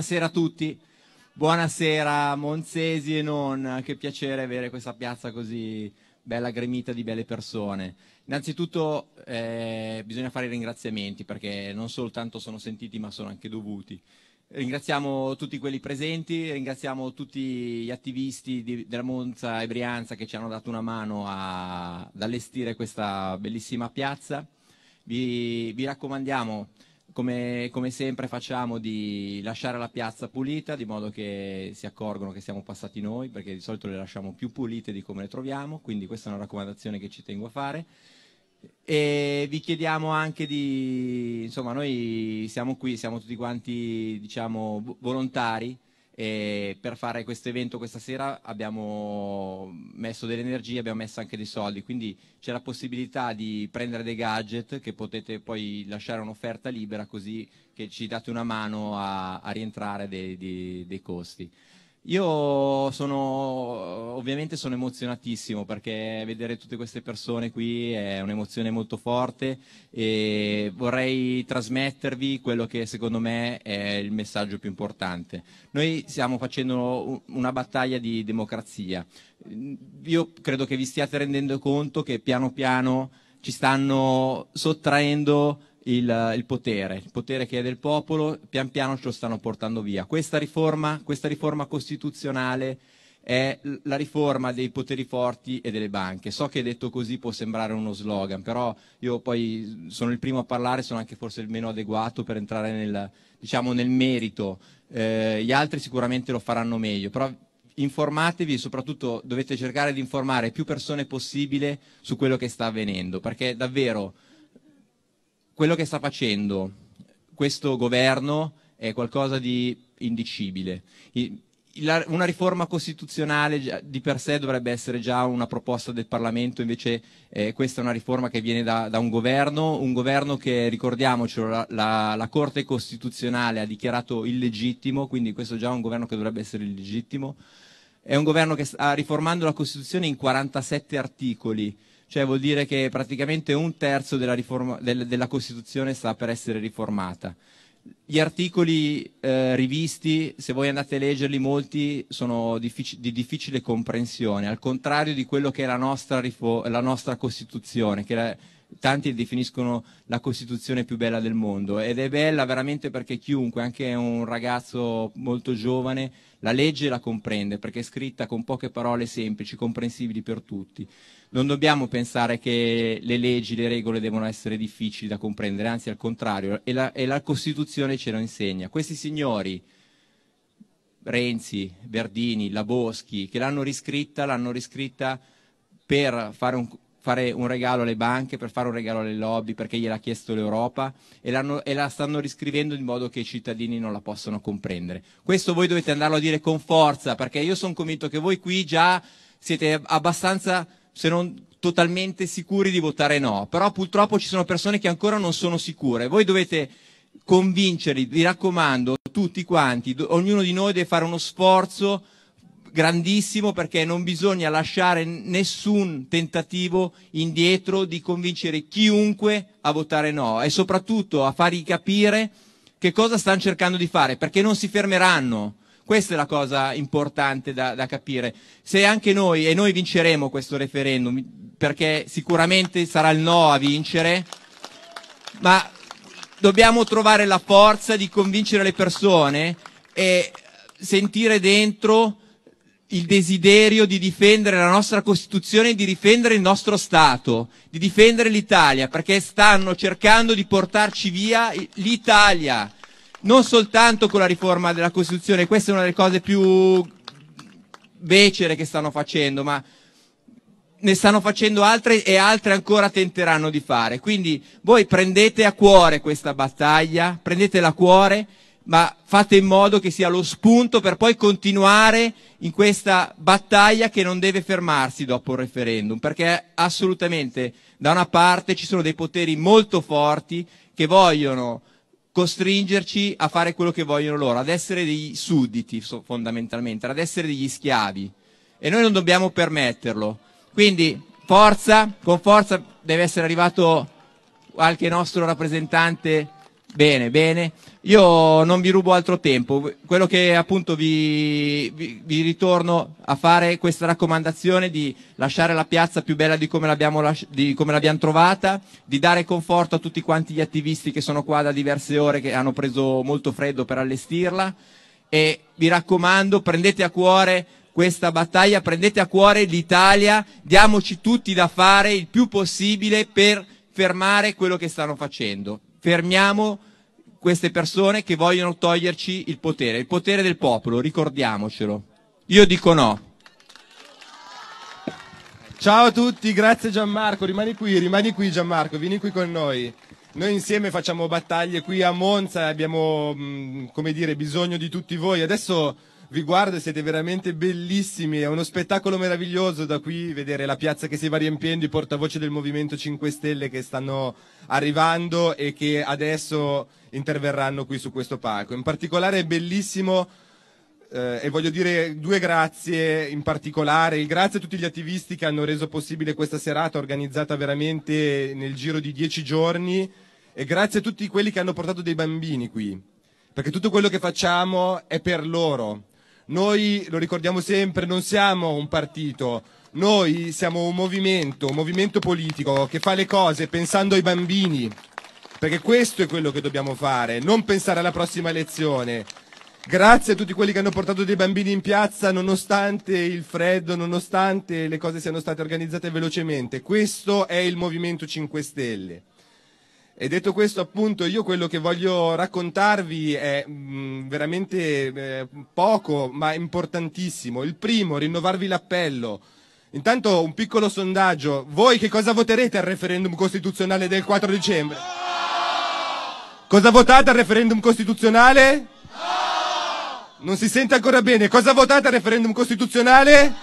buonasera a tutti. Buonasera Monzesi e non, che piacere avere questa piazza così bella gremita di belle persone. Innanzitutto eh, bisogna fare i ringraziamenti perché non soltanto sono sentiti ma sono anche dovuti. Ringraziamo tutti quelli presenti, ringraziamo tutti gli attivisti di, della Monza e Brianza che ci hanno dato una mano a, ad allestire questa bellissima piazza. vi, vi raccomandiamo come, come, sempre facciamo di lasciare la piazza pulita di modo che si accorgono che siamo passati noi perché di solito le lasciamo più pulite di come le troviamo quindi questa è una raccomandazione che ci tengo a fare e vi chiediamo anche di insomma noi siamo qui siamo tutti quanti diciamo volontari e per fare questo evento questa sera abbiamo messo delle energie, abbiamo messo anche dei soldi, quindi c'è la possibilità di prendere dei gadget che potete poi lasciare un'offerta libera così che ci date una mano a, a rientrare dei, dei, dei costi. Io sono ovviamente sono emozionatissimo perché vedere tutte queste persone qui è un'emozione molto forte e vorrei trasmettervi quello che secondo me è il messaggio più importante. Noi stiamo facendo una battaglia di democrazia. Io credo che vi stiate rendendo conto che piano piano ci stanno sottraendo il, eh, il, potere, il potere che è del popolo, pian piano ce lo stanno portando via. Questa riforma, questa riforma costituzionale è la riforma dei poteri forti e delle banche. So che detto così può sembrare uno slogan, però io poi sono il primo a parlare, sono anche forse il meno adeguato per entrare nel, diciamo, nel merito. Eh, gli altri sicuramente lo faranno meglio, però informatevi e soprattutto dovete cercare di informare più persone possibile su quello che sta avvenendo, perché davvero quello che sta facendo questo governo è qualcosa di indicibile. una riforma costituzionale di per sé dovrebbe essere già una proposta del Parlamento, invece eh, questa è una riforma che viene da, da, un governo, un governo che, ricordiamocelo, la, la, la Corte Costituzionale ha dichiarato illegittimo, quindi questo è già un governo che dovrebbe essere illegittimo. È un governo che sta riformando la Costituzione in 47 articoli, cioè vuol dire che praticamente un terzo della, riforma, del, della Costituzione sta per essere riformata. Gli articoli eh, rivisti, se voi andate a leggerli, molti sono diffic di difficile comprensione, al contrario di quello che è la nostra, la nostra Costituzione, che la, tanti definiscono la Costituzione più bella del mondo ed è bella veramente perché chiunque, anche un ragazzo molto giovane, la legge e la comprende perché è scritta con poche parole semplici, comprensibili per tutti non dobbiamo pensare che le leggi, le regole devono essere difficili da comprendere, anzi al contrario, e la, e la Costituzione ce lo insegna. Questi signori, Renzi, Verdini, Laboschi, che l'hanno riscritta, l'hanno riscritta per fare un, fare un, regalo alle banche, per fare un regalo alle lobby, perché gliel'ha chiesto l'Europa e, e, la stanno riscrivendo in modo che i cittadini non la possano comprendere. Questo voi dovete andarlo a dire con forza, perché io sono convinto che voi qui già siete abbastanza se non totalmente sicuri di votare no, però purtroppo ci sono persone che ancora non sono sicure. Voi dovete convincerli, vi raccomando, tutti quanti, ognuno di noi deve fare uno sforzo grandissimo perché non bisogna lasciare nessun tentativo indietro di convincere chiunque a votare no e soprattutto a fargli capire che cosa stanno cercando di fare, perché non si fermeranno. Questa è la cosa importante da, da capire. Se anche noi, e noi vinceremo questo referendum, perché sicuramente sarà il no a vincere, ma dobbiamo trovare la forza di convincere le persone e sentire dentro il desiderio di difendere la nostra Costituzione, di difendere il nostro Stato, di difendere l'Italia, perché stanno cercando di portarci via l'Italia non soltanto con la riforma della Costituzione, questa è una delle cose più becere che stanno facendo, ma ne stanno facendo altre e altre ancora tenteranno di fare. Quindi voi prendete a cuore questa battaglia, prendetela a cuore, ma fate in modo che sia lo spunto per poi continuare in questa battaglia che non deve fermarsi dopo il referendum, perché assolutamente da una parte ci sono dei poteri molto forti che vogliono costringerci a fare quello che vogliono loro, ad essere dei sudditi fondamentalmente, ad essere degli schiavi. E noi non dobbiamo permetterlo. Quindi forza, con forza deve essere arrivato qualche nostro rappresentante. Bene, bene. Io non vi rubo altro tempo, quello che appunto vi, vi, vi ritorno a fare questa raccomandazione di lasciare la piazza più bella di come, l'abbiamo, di come l'abbiamo trovata, di dare conforto a tutti quanti gli attivisti che sono qua da diverse ore, che hanno preso molto freddo per allestirla e vi raccomando prendete a cuore questa battaglia, prendete a cuore l'Italia, diamoci tutti da fare il più possibile per fermare quello che stanno facendo. Fermiamo queste persone che vogliono toglierci il potere, il potere del popolo, ricordiamocelo. Io dico no. Ciao a tutti, grazie Gianmarco, rimani qui, rimani qui Gianmarco, vieni qui con noi. Noi insieme facciamo battaglie qui a Monza, e abbiamo, mm, come dire, bisogno di tutti voi. Adesso vi guardo e siete veramente bellissimi, è uno spettacolo meraviglioso da qui vedere la piazza che si va riempiendo, i portavoce del Movimento 5 Stelle che stanno arrivando e che adesso interverranno qui su questo palco. In particolare è bellissimo eh, e voglio dire due grazie in particolare, il grazie a tutti gli attivisti che hanno reso possibile questa serata organizzata veramente nel giro di dieci giorni e grazie a tutti quelli che hanno portato dei bambini qui, perché tutto quello che facciamo è per loro, noi, lo ricordiamo sempre, non siamo un partito, noi siamo un movimento, un movimento politico che fa le cose pensando ai bambini, perché questo è quello che dobbiamo fare, non pensare alla prossima elezione. Grazie a tutti quelli che hanno portato dei bambini in piazza nonostante il freddo, nonostante le cose siano state organizzate velocemente. Questo è il Movimento 5 Stelle. E detto questo, appunto, io quello che voglio raccontarvi è mh, mm, veramente eh, poco, ma importantissimo. Il primo, rinnovarvi l'appello. Intanto un piccolo sondaggio. Voi che cosa voterete al referendum costituzionale del 4 dicembre? No! Cosa votate al referendum costituzionale? No! Non si sente ancora bene. Cosa votate al referendum costituzionale? No!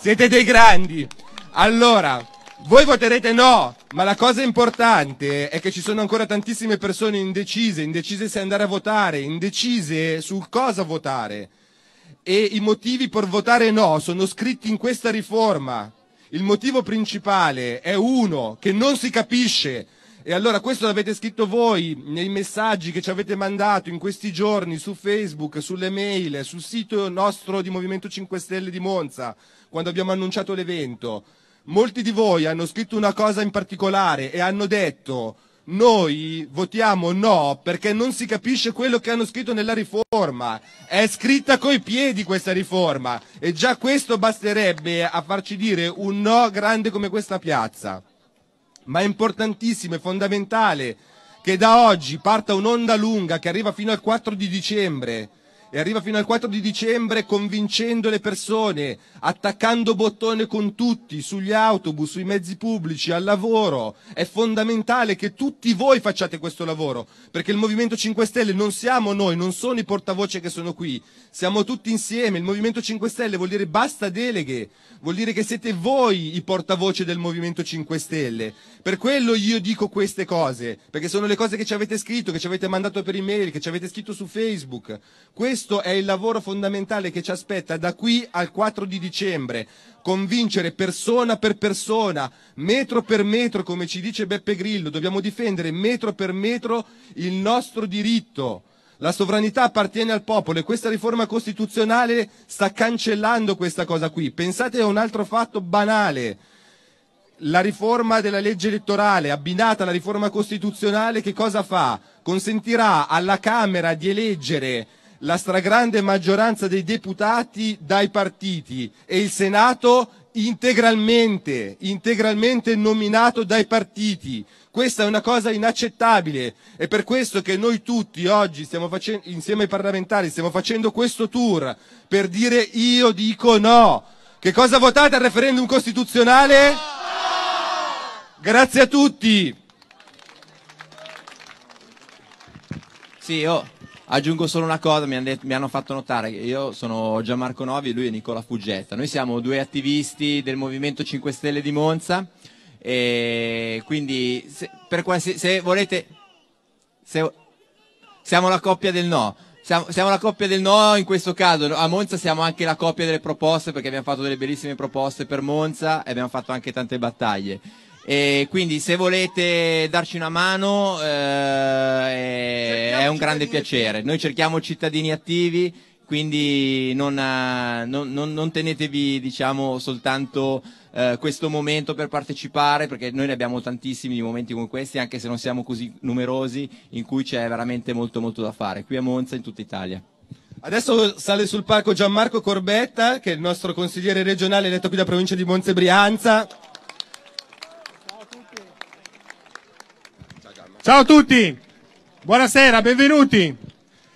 Siete dei grandi. Allora, voi voterete no, ma la cosa importante è che ci sono ancora tantissime persone indecise, indecise se andare a votare, indecise su cosa votare. E i motivi per votare no sono scritti in questa riforma. Il motivo principale è uno, che non si capisce. E allora questo l'avete scritto voi nei messaggi che ci avete mandato in questi giorni su Facebook, sulle mail, sul sito nostro di Movimento 5 Stelle di Monza, quando abbiamo annunciato l'evento molti di voi hanno scritto una cosa in particolare e hanno detto noi votiamo no perché non si capisce quello che hanno scritto nella riforma. È scritta coi piedi questa riforma e già questo basterebbe a farci dire un no grande come questa piazza. Ma è importantissimo e fondamentale che da oggi parta un'onda lunga che arriva fino al 4 di dicembre e arriva fino al 4 di dicembre convincendo le persone, attaccando bottone con tutti, sugli autobus, sui mezzi pubblici, al lavoro. È fondamentale che tutti voi facciate questo lavoro, perché il Movimento 5 Stelle non siamo noi, non sono i portavoce che sono qui, siamo tutti insieme. Il Movimento 5 Stelle vuol dire basta deleghe, vuol dire che siete voi i portavoce del Movimento 5 Stelle. Per quello io dico queste cose, perché sono le cose che ci avete scritto, che ci avete mandato per email, che ci avete scritto su Facebook. Questo questo è il lavoro fondamentale che ci aspetta da qui al 4 di dicembre. Convincere persona per persona, metro per metro, come ci dice Beppe Grillo, dobbiamo difendere metro per metro il nostro diritto. La sovranità appartiene al popolo e questa riforma costituzionale sta cancellando questa cosa qui. Pensate a un altro fatto banale. La riforma della legge elettorale abbinata alla riforma costituzionale che cosa fa? Consentirà alla Camera di eleggere la stragrande maggioranza dei deputati dai partiti e il Senato integralmente, integralmente nominato dai partiti. Questa è una cosa inaccettabile, è per questo che noi tutti oggi stiamo facendo, insieme ai parlamentari stiamo facendo questo tour per dire io dico no. Che cosa votate al referendum costituzionale? Grazie a tutti. Sì, oh. Aggiungo solo una cosa, mi, han detto, mi hanno fatto notare che io sono Gianmarco Novi e lui è Nicola Fuggetta. Noi siamo due attivisti del Movimento 5 Stelle di Monza e quindi se, qualsi, se volete... Se, siamo la coppia del no. Siamo, siamo, la coppia del no in questo caso, a Monza siamo anche la coppia delle proposte perché abbiamo fatto delle bellissime proposte per Monza e abbiamo fatto anche tante battaglie. E quindi se volete darci una mano eh, è un grande piacere. Noi cerchiamo cittadini attivi, quindi eh, non, non, non tenetevi diciamo, soltanto eh, questo momento per partecipare, perché noi ne abbiamo tantissimi di momenti come questi, anche se non siamo così numerosi, in cui c'è veramente molto molto da fare, qui a Monza e in tutta Italia. Adesso sale sul palco Gianmarco Corbetta, che è il nostro consigliere regionale eletto qui da provincia di Monza e Brianza. Ciao a tutti, buonasera, benvenuti.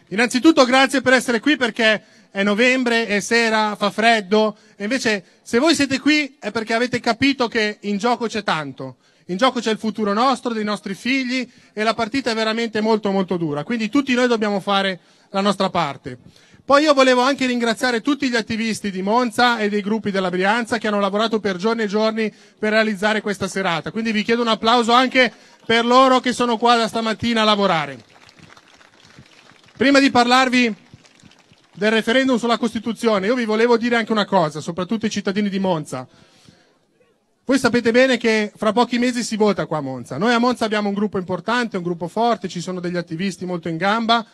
Innanzitutto grazie per essere qui perché è novembre, è sera, fa freddo. E invece se voi siete qui è perché avete capito che in gioco c'è tanto. In gioco c'è il futuro nostro, dei nostri figli e la partita è veramente molto molto dura. Quindi tutti noi dobbiamo fare la nostra parte. Poi io volevo anche ringraziare tutti gli attivisti di Monza e dei gruppi della Brianza che hanno lavorato per giorni e giorni per realizzare questa serata. Quindi vi chiedo un applauso anche per loro che sono qua da stamattina a lavorare. Prima di parlarvi del referendum sulla Costituzione, io vi volevo dire anche una cosa, soprattutto ai cittadini di Monza. Voi sapete bene che fra pochi mesi si vota qua a Monza. Noi a Monza abbiamo un gruppo importante, un gruppo forte, ci sono degli attivisti molto in gamba,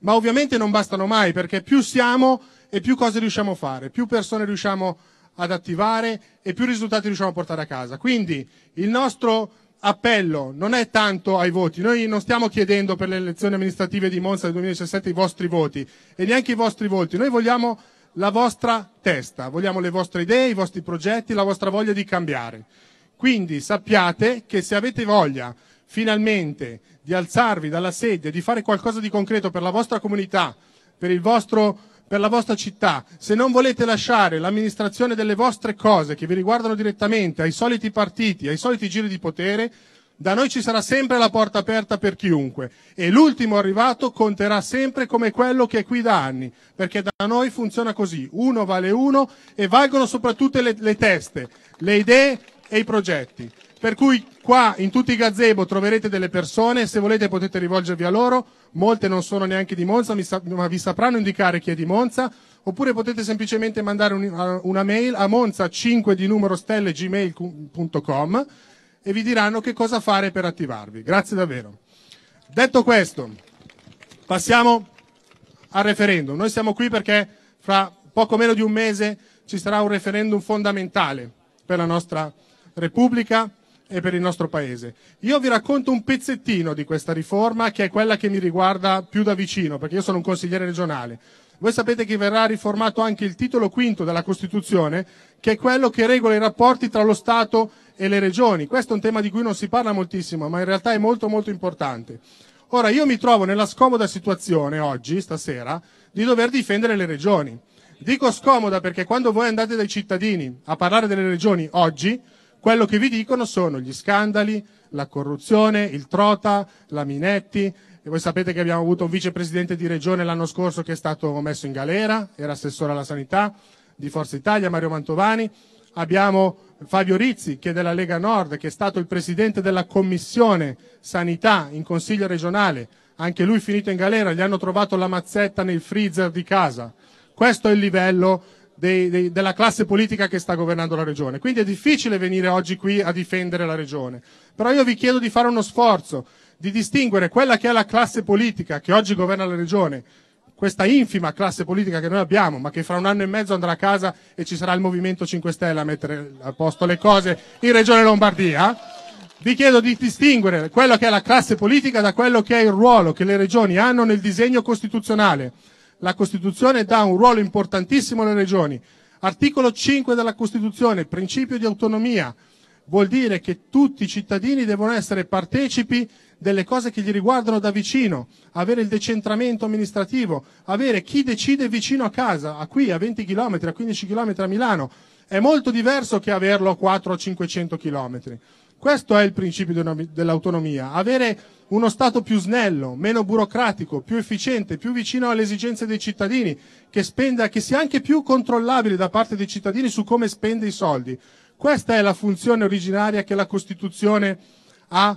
ma ovviamente non bastano mai perché più siamo e più cose riusciamo a fare, più persone riusciamo ad attivare e più risultati riusciamo a portare a casa. Quindi il nostro appello non è tanto ai voti, noi non stiamo chiedendo per le elezioni amministrative di Monza del 2017 i vostri voti e neanche i vostri volti, noi vogliamo la vostra testa, vogliamo le vostre idee, i vostri progetti, la vostra voglia di cambiare. Quindi sappiate che se avete voglia finalmente di alzarvi dalla sedia, di fare qualcosa di concreto per la vostra comunità, per, il vostro, per la vostra città, se non volete lasciare l'amministrazione delle vostre cose che vi riguardano direttamente ai soliti partiti, ai soliti giri di potere, da noi ci sarà sempre la porta aperta per chiunque e l'ultimo arrivato conterà sempre come quello che è qui da anni, perché da noi funziona così, uno vale uno e valgono soprattutto le, le teste, le idee e i progetti. Per cui qua in tutti i gazebo troverete delle persone, se volete potete rivolgervi a loro, molte non sono neanche di Monza, ma vi sapranno indicare chi è di Monza, oppure potete semplicemente mandare uh, una mail a monza5 di numero stelle gmail.com e vi diranno che cosa fare per attivarvi. Grazie davvero. Detto questo, passiamo al referendum. Noi siamo qui perché fra poco meno di un mese ci sarà un referendum fondamentale per la nostra Repubblica e per il nostro Paese. Io vi racconto un pezzettino di questa riforma che è quella che mi riguarda più da vicino, perché io sono un consigliere regionale. Voi sapete che verrà riformato anche il titolo quinto della Costituzione, che è quello che regola i rapporti tra lo Stato e le regioni. Questo è un tema di cui non si parla moltissimo, ma in realtà è molto molto importante. Ora, io mi trovo nella scomoda situazione oggi, stasera, di dover difendere le regioni. Dico scomoda perché quando voi andate dai cittadini a parlare delle regioni oggi, quello che vi dicono sono gli scandali, la corruzione, il Trota, la Minetti. E voi sapete che abbiamo avuto un vicepresidente di regione l'anno scorso che è stato messo in galera, era assessore alla sanità di Forza Italia, Mario Mantovani. Abbiamo Fabio Rizzi, che è della Lega Nord, che è stato il presidente della commissione sanità in consiglio regionale, anche lui finito in galera, gli hanno trovato la mazzetta nel freezer di casa. Questo è il livello dei, dei, della classe politica che sta governando la regione. Quindi è difficile venire oggi qui a difendere la regione. Però io vi chiedo di fare uno sforzo, di distinguere quella che è la classe politica che oggi governa la regione, questa infima classe politica che noi abbiamo, ma che fra un anno e mezzo andrà a casa e ci sarà il Movimento 5 Stelle a mettere a posto le cose in Regione Lombardia. Vi chiedo di distinguere quello che è la classe politica da quello che è il ruolo che le regioni hanno nel disegno costituzionale. La Costituzione dà un ruolo importantissimo alle regioni. Articolo 5 della Costituzione, principio di autonomia, vuol dire che tutti i cittadini devono essere partecipi delle cose che gli riguardano da vicino, avere il decentramento amministrativo, avere chi decide vicino a casa, a qui a 20 km, a 15 km a Milano, è molto diverso che averlo a 4 o 500 km. Questo è il principio dell'autonomia, avere uno Stato più snello, meno burocratico, più efficiente, più vicino alle esigenze dei cittadini, che spenda, che sia anche più controllabile da parte dei cittadini su come spende i soldi. Questa è la funzione originaria che la Costituzione ha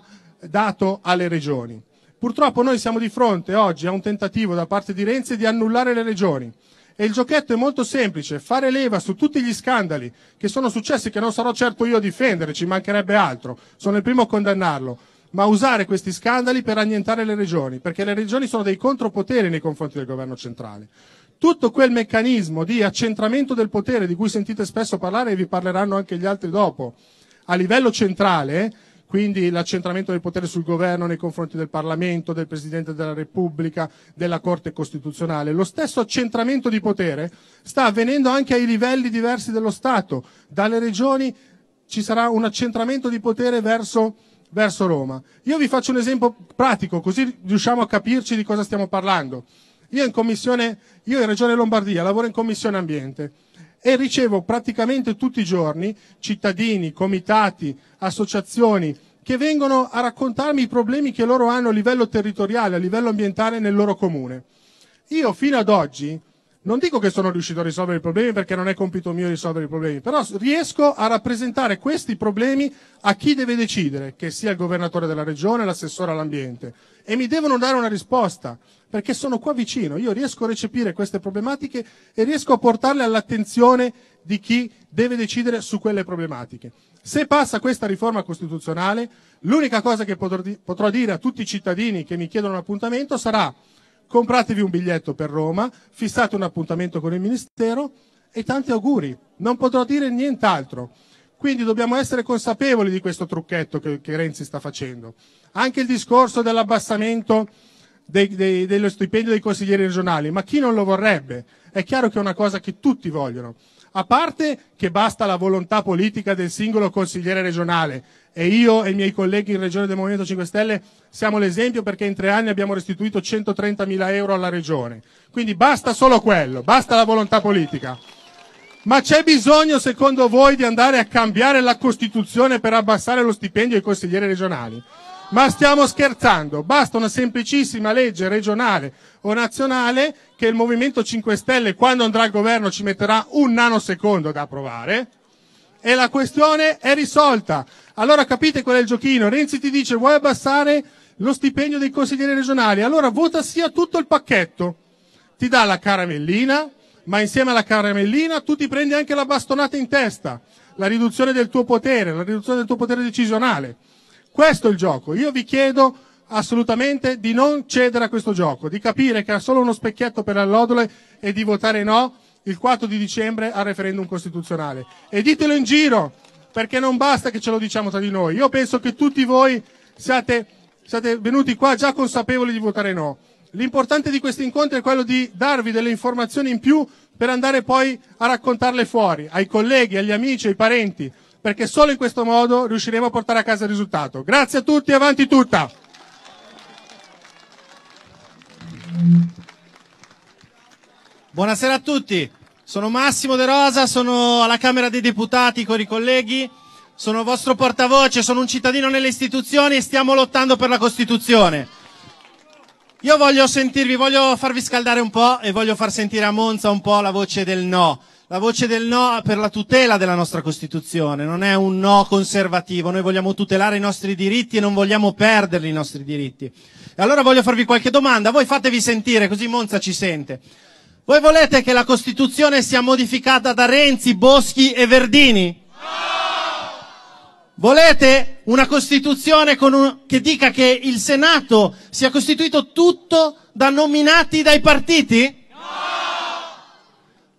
dato alle regioni. Purtroppo noi siamo di fronte oggi a un tentativo da parte di Renzi di annullare le regioni. E il giochetto è molto semplice, fare leva su tutti gli scandali che sono successi, che non sarò certo io a difendere, ci mancherebbe altro, sono il primo a condannarlo, ma usare questi scandali per annientare le regioni, perché le regioni sono dei contropoteri nei confronti del governo centrale. Tutto quel meccanismo di accentramento del potere di cui sentite spesso parlare e vi parleranno anche gli altri dopo, a livello centrale, quindi l'accentramento del potere sul governo nei confronti del Parlamento, del Presidente della Repubblica, della Corte Costituzionale. Lo stesso accentramento di potere sta avvenendo anche ai livelli diversi dello Stato. Dalle regioni ci sarà un accentramento di potere verso verso Roma. Io vi faccio un esempio pratico, così riusciamo a capirci di cosa stiamo parlando. Io in commissione, io in Regione Lombardia lavoro in commissione ambiente e ricevo praticamente tutti i giorni cittadini, comitati, associazioni che vengono a raccontarmi i problemi che loro hanno a livello territoriale, a livello ambientale nel loro comune. Io fino ad oggi non dico che sono riuscito a risolvere i problemi perché non è compito mio risolvere i problemi, però riesco a rappresentare questi problemi a chi deve decidere, che sia il governatore della regione, l'assessore all'ambiente, e mi devono dare una risposta perché sono qua vicino, io riesco a recepire queste problematiche e riesco a portarle all'attenzione di chi deve decidere su quelle problematiche. Se passa questa riforma costituzionale, l'unica cosa che potrò dire a tutti i cittadini che mi chiedono un appuntamento sarà compratevi un biglietto per Roma, fissate un appuntamento con il Ministero e tanti auguri. Non potrò dire nient'altro. Quindi dobbiamo essere consapevoli di questo trucchetto che, che Renzi sta facendo. Anche il discorso dell'abbassamento dei, dei, dello stipendio dei consiglieri regionali, ma chi non lo vorrebbe? È chiaro che è una cosa che tutti vogliono. A parte che basta la volontà politica del singolo consigliere regionale e io e i miei colleghi in Regione del Movimento 5 Stelle siamo l'esempio perché in tre anni abbiamo restituito 130.000 euro alla Regione. Quindi basta solo quello, basta la volontà politica. Ma c'è bisogno, secondo voi, di andare a cambiare la Costituzione per abbassare lo stipendio ai consiglieri regionali? Ma stiamo scherzando, basta una semplicissima legge regionale o nazionale che il Movimento 5 Stelle quando andrà al governo ci metterà un nanosecondo da approvare e la questione è risolta. Allora capite qual è il giochino? Renzi ti dice vuoi abbassare lo stipendio dei consiglieri regionali? Allora vota sia tutto il pacchetto. Ti dà la caramellina, ma insieme alla caramellina tu ti prendi anche la bastonata in testa, la riduzione del tuo potere, la riduzione del tuo potere decisionale. Questo è il gioco. Io vi chiedo assolutamente di non cedere a questo gioco, di capire che ha solo uno specchietto per l'allodole e di votare no il 4 di dicembre al referendum costituzionale. E ditelo in giro, perché non basta che ce lo diciamo tra di noi. Io penso che tutti voi siate, siate venuti qua già consapevoli di votare no. L'importante di questo incontro è quello di darvi delle informazioni in più per andare poi a raccontarle fuori, ai colleghi, agli amici, ai parenti perché solo in questo modo riusciremo a portare a casa il risultato. Grazie a tutti, avanti tutta! Buonasera a tutti, sono Massimo De Rosa, sono alla Camera dei Deputati con i colleghi, sono vostro portavoce, sono un cittadino nelle istituzioni e stiamo lottando per la Costituzione. Io voglio sentirvi, voglio farvi scaldare un po' e voglio far sentire a Monza un po' la voce del no la voce del no per la tutela della nostra Costituzione, non è un no conservativo, noi vogliamo tutelare i nostri diritti e non vogliamo perderli i nostri diritti. E allora voglio farvi qualche domanda, voi fatevi sentire, così Monza ci sente. Voi volete che la Costituzione sia modificata da Renzi, Boschi e Verdini? Volete una Costituzione con un, che dica che il Senato sia costituito tutto da nominati dai partiti?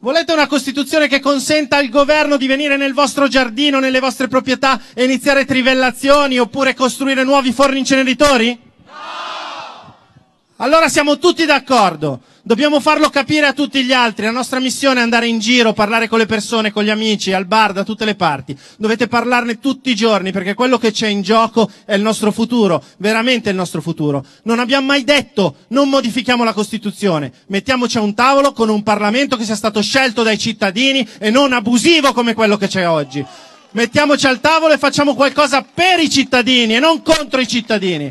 Volete una Costituzione che consenta al governo di venire nel vostro giardino, nelle vostre proprietà e iniziare trivellazioni oppure costruire nuovi forni inceneritori? No! Allora siamo tutti d'accordo. Dobbiamo farlo capire a tutti gli altri. La nostra missione è andare in giro, parlare con le persone, con gli amici, al bar, da tutte le parti. Dovete parlarne tutti i giorni perché quello che c'è in gioco è il nostro futuro, veramente il nostro futuro. Non abbiamo mai detto non modifichiamo la Costituzione. Mettiamoci a un tavolo con un Parlamento che sia stato scelto dai cittadini e non abusivo come quello che c'è oggi. Mettiamoci al tavolo e facciamo qualcosa per i cittadini e non contro i cittadini.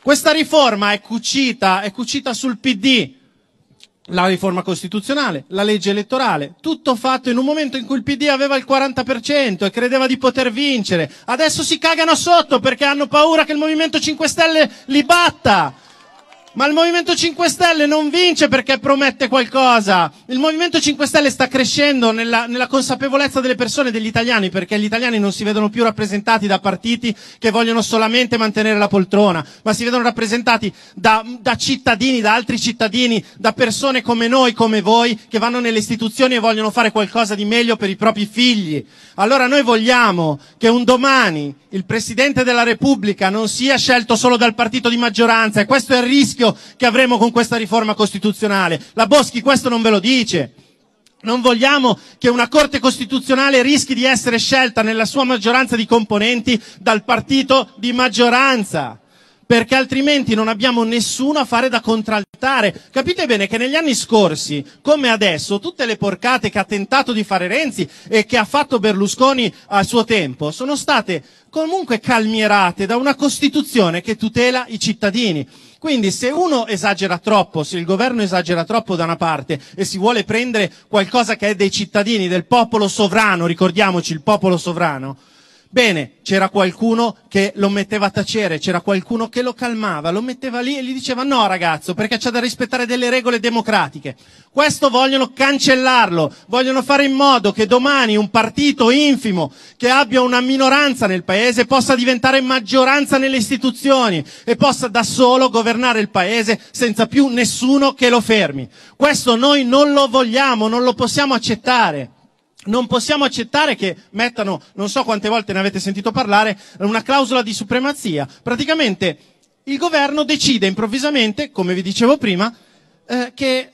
Questa riforma è cucita, è cucita sul PD, la riforma costituzionale, la legge elettorale, tutto fatto in un momento in cui il PD aveva il 40% e credeva di poter vincere. Adesso si cagano sotto perché hanno paura che il Movimento 5 Stelle li batta. Ma il Movimento 5 Stelle non vince perché promette qualcosa. Il Movimento 5 Stelle sta crescendo nella, nella, consapevolezza delle persone, degli italiani, perché gli italiani non si vedono più rappresentati da partiti che vogliono solamente mantenere la poltrona, ma si vedono rappresentati da, da cittadini, da altri cittadini, da persone come noi, come voi, che vanno nelle istituzioni e vogliono fare qualcosa di meglio per i propri figli. Allora noi vogliamo che un domani il Presidente della Repubblica non sia scelto solo dal partito di maggioranza e questo è il rischio rischio che avremo con questa riforma costituzionale. La Boschi questo non ve lo dice. Non vogliamo che una Corte Costituzionale rischi di essere scelta nella sua maggioranza di componenti dal partito di maggioranza perché altrimenti non abbiamo nessuno a fare da contraltare. Capite bene che negli anni scorsi, come adesso, tutte le porcate che ha tentato di fare Renzi e che ha fatto Berlusconi a suo tempo sono state comunque calmierate da una Costituzione che tutela i cittadini. Quindi se uno esagera troppo, se il governo esagera troppo da una parte e si vuole prendere qualcosa che è dei cittadini, del popolo sovrano, ricordiamoci il popolo sovrano, Bene, c'era qualcuno che lo metteva a tacere, c'era qualcuno che lo calmava, lo metteva lì e gli diceva no ragazzo, perché c'è da rispettare delle regole democratiche. Questo vogliono cancellarlo, vogliono fare in modo che domani un partito infimo che abbia una minoranza nel paese possa diventare maggioranza nelle istituzioni e possa da solo governare il paese senza più nessuno che lo fermi. Questo noi non lo vogliamo, non lo possiamo accettare. Non possiamo accettare che mettano, non so quante volte ne avete sentito parlare, una clausola di supremazia. Praticamente il governo decide improvvisamente, come vi dicevo prima, eh, che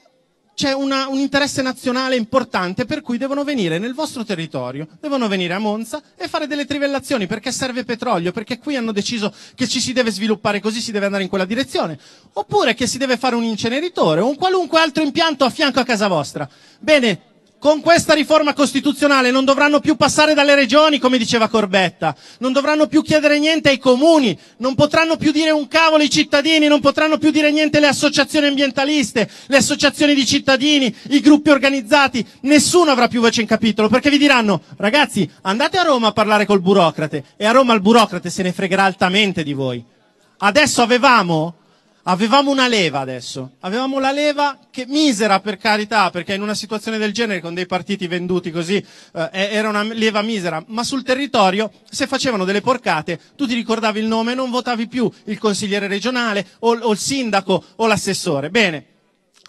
c'è una, un interesse nazionale importante per cui devono venire nel vostro territorio, devono venire a Monza e fare delle trivellazioni perché serve petrolio, perché qui hanno deciso che ci si deve sviluppare così, si deve andare in quella direzione, oppure che si deve fare un inceneritore o un qualunque altro impianto a fianco a casa vostra. Bene, con questa riforma costituzionale non dovranno più passare dalle regioni, come diceva Corbetta, non dovranno più chiedere niente ai comuni, non potranno più dire un cavolo i cittadini, non potranno più dire niente le associazioni ambientaliste, le associazioni di cittadini, i gruppi organizzati, nessuno avrà più voce in capitolo, perché vi diranno, ragazzi, andate a Roma a parlare col burocrate, e a Roma il burocrate se ne fregherà altamente di voi. Adesso avevamo Avevamo una leva adesso, avevamo la leva che misera per carità, perché in una situazione del genere con dei partiti venduti così eh, era una leva misera, ma sul territorio se facevano delle porcate tu ti ricordavi il nome e non votavi più il consigliere regionale o, o il sindaco o l'assessore. Bene,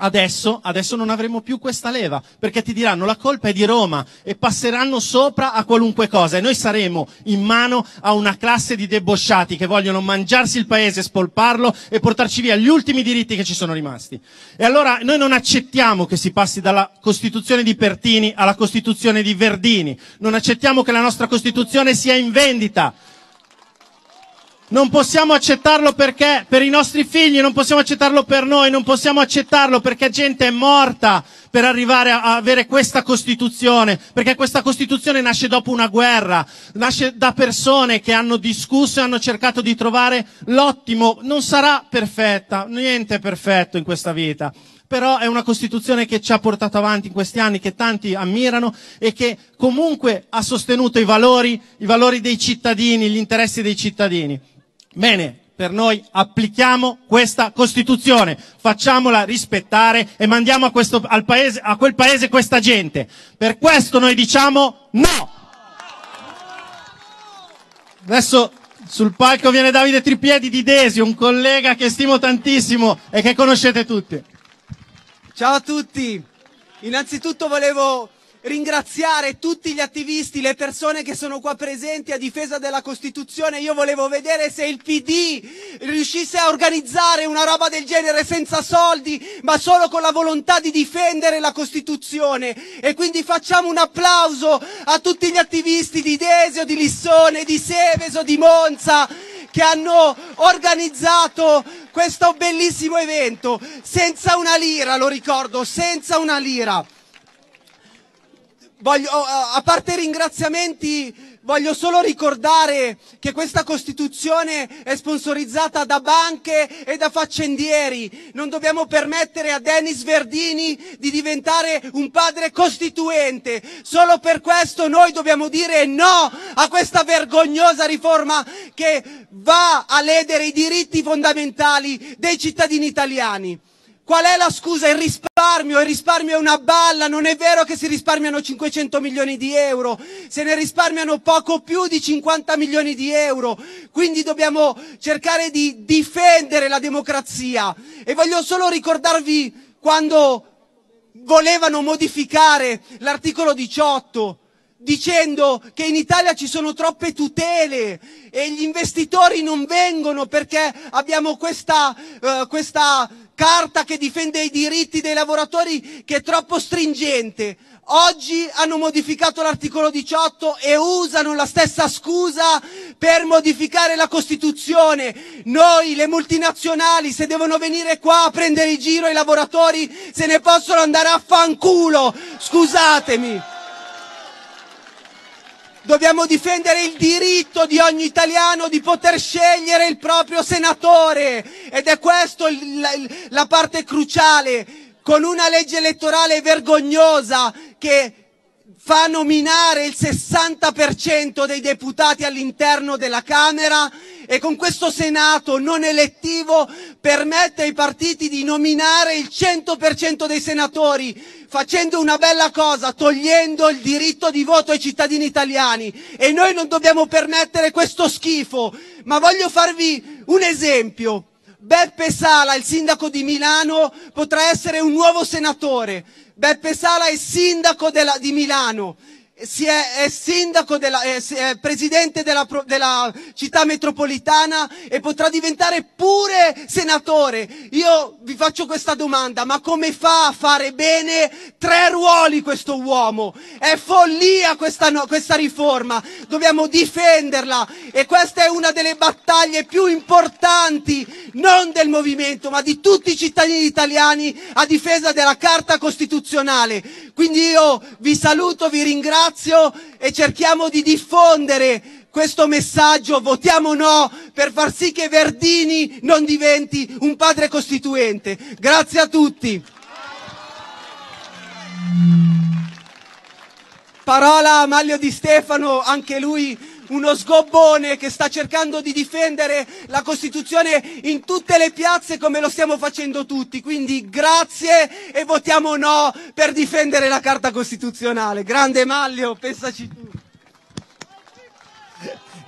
Adesso, adesso non avremo più questa leva, perché ti diranno la colpa è di Roma e passeranno sopra a qualunque cosa e noi saremo in mano a una classe di debosciati che vogliono mangiarsi il paese, spolparlo e portarci via gli ultimi diritti che ci sono rimasti. E allora noi non accettiamo che si passi dalla Costituzione di Pertini alla Costituzione di Verdini, non accettiamo che la nostra Costituzione sia in vendita, non possiamo accettarlo perché per i nostri figli, non possiamo accettarlo per noi, non possiamo accettarlo perché gente è morta per arrivare a avere questa Costituzione, perché questa Costituzione nasce dopo una guerra, nasce da persone che hanno discusso e hanno cercato di trovare l'ottimo, non sarà perfetta, niente è perfetto in questa vita, però è una Costituzione che ci ha portato avanti in questi anni, che tanti ammirano e che comunque ha sostenuto i valori, i valori dei cittadini, gli interessi dei cittadini. Bene, per noi applichiamo questa Costituzione, facciamola rispettare e mandiamo a, questo, al paese, a quel paese questa gente. Per questo noi diciamo no! Adesso sul palco viene Davide Tripiedi di Desi, un collega che stimo tantissimo e che conoscete tutti. Ciao a tutti! Innanzitutto volevo ringraziare tutti gli attivisti, le persone che sono qua presenti a difesa della Costituzione. Io volevo vedere se il PD riuscisse a organizzare una roba del genere senza soldi, ma solo con la volontà di difendere la Costituzione. E quindi facciamo un applauso a tutti gli attivisti di Desio, di Lissone, di Seveso, di Monza che hanno organizzato questo bellissimo evento senza una lira, lo ricordo, senza una lira. Voglio, oh, a parte ringraziamenti, voglio solo ricordare che questa Costituzione è sponsorizzata da banche e da faccendieri. Non dobbiamo permettere a Denis Verdini di diventare un padre costituente. Solo per questo noi dobbiamo dire no a questa vergognosa riforma che va a ledere i diritti fondamentali dei cittadini italiani. Qual è la scusa? Il risparmio. Il risparmio è una balla. Non è vero che si risparmiano 500 milioni di euro. Se ne risparmiano poco più di 50 milioni di euro. Quindi dobbiamo cercare di difendere la democrazia. E voglio solo ricordarvi quando volevano modificare l'articolo 18 dicendo che in Italia ci sono troppe tutele e gli investitori non vengono perché abbiamo questa, eh, questa carta che difende i diritti dei lavoratori che è troppo stringente. Oggi hanno modificato l'articolo 18 e usano la stessa scusa per modificare la Costituzione. Noi, le multinazionali, se devono venire qua a prendere in giro i lavoratori, se ne possono andare a fanculo. Scusatemi. Dobbiamo difendere il diritto di ogni italiano di poter scegliere il proprio senatore ed è questa la parte cruciale. Con una legge elettorale vergognosa che fa nominare il 60% dei deputati all'interno della Camera e con questo Senato non elettivo permette ai partiti di nominare il 100% dei senatori, facendo una bella cosa, togliendo il diritto di voto ai cittadini italiani e noi non dobbiamo permettere questo schifo, ma voglio farvi un esempio. Beppe Sala, il sindaco di Milano, potrà essere un nuovo senatore. Beppe Sala è sindaco della, di Milano si è, è sindaco della, è, eh, è presidente della, della città metropolitana e potrà diventare pure senatore. Io vi faccio questa domanda, ma come fa a fare bene tre ruoli questo uomo? È follia questa, no, questa riforma, dobbiamo difenderla e questa è una delle battaglie più importanti, non del movimento, ma di tutti i cittadini italiani a difesa della Carta Costituzionale. Quindi io vi saluto, vi ringrazio spazio e cerchiamo di diffondere questo messaggio, votiamo no per far sì che Verdini non diventi un padre costituente. Grazie a tutti. Parola a Maglio Di Stefano, anche lui uno sgobbone che sta cercando di difendere la Costituzione in tutte le piazze come lo stiamo facendo tutti. Quindi grazie e votiamo no per difendere la Carta Costituzionale. Grande Maglio, pensaci tu.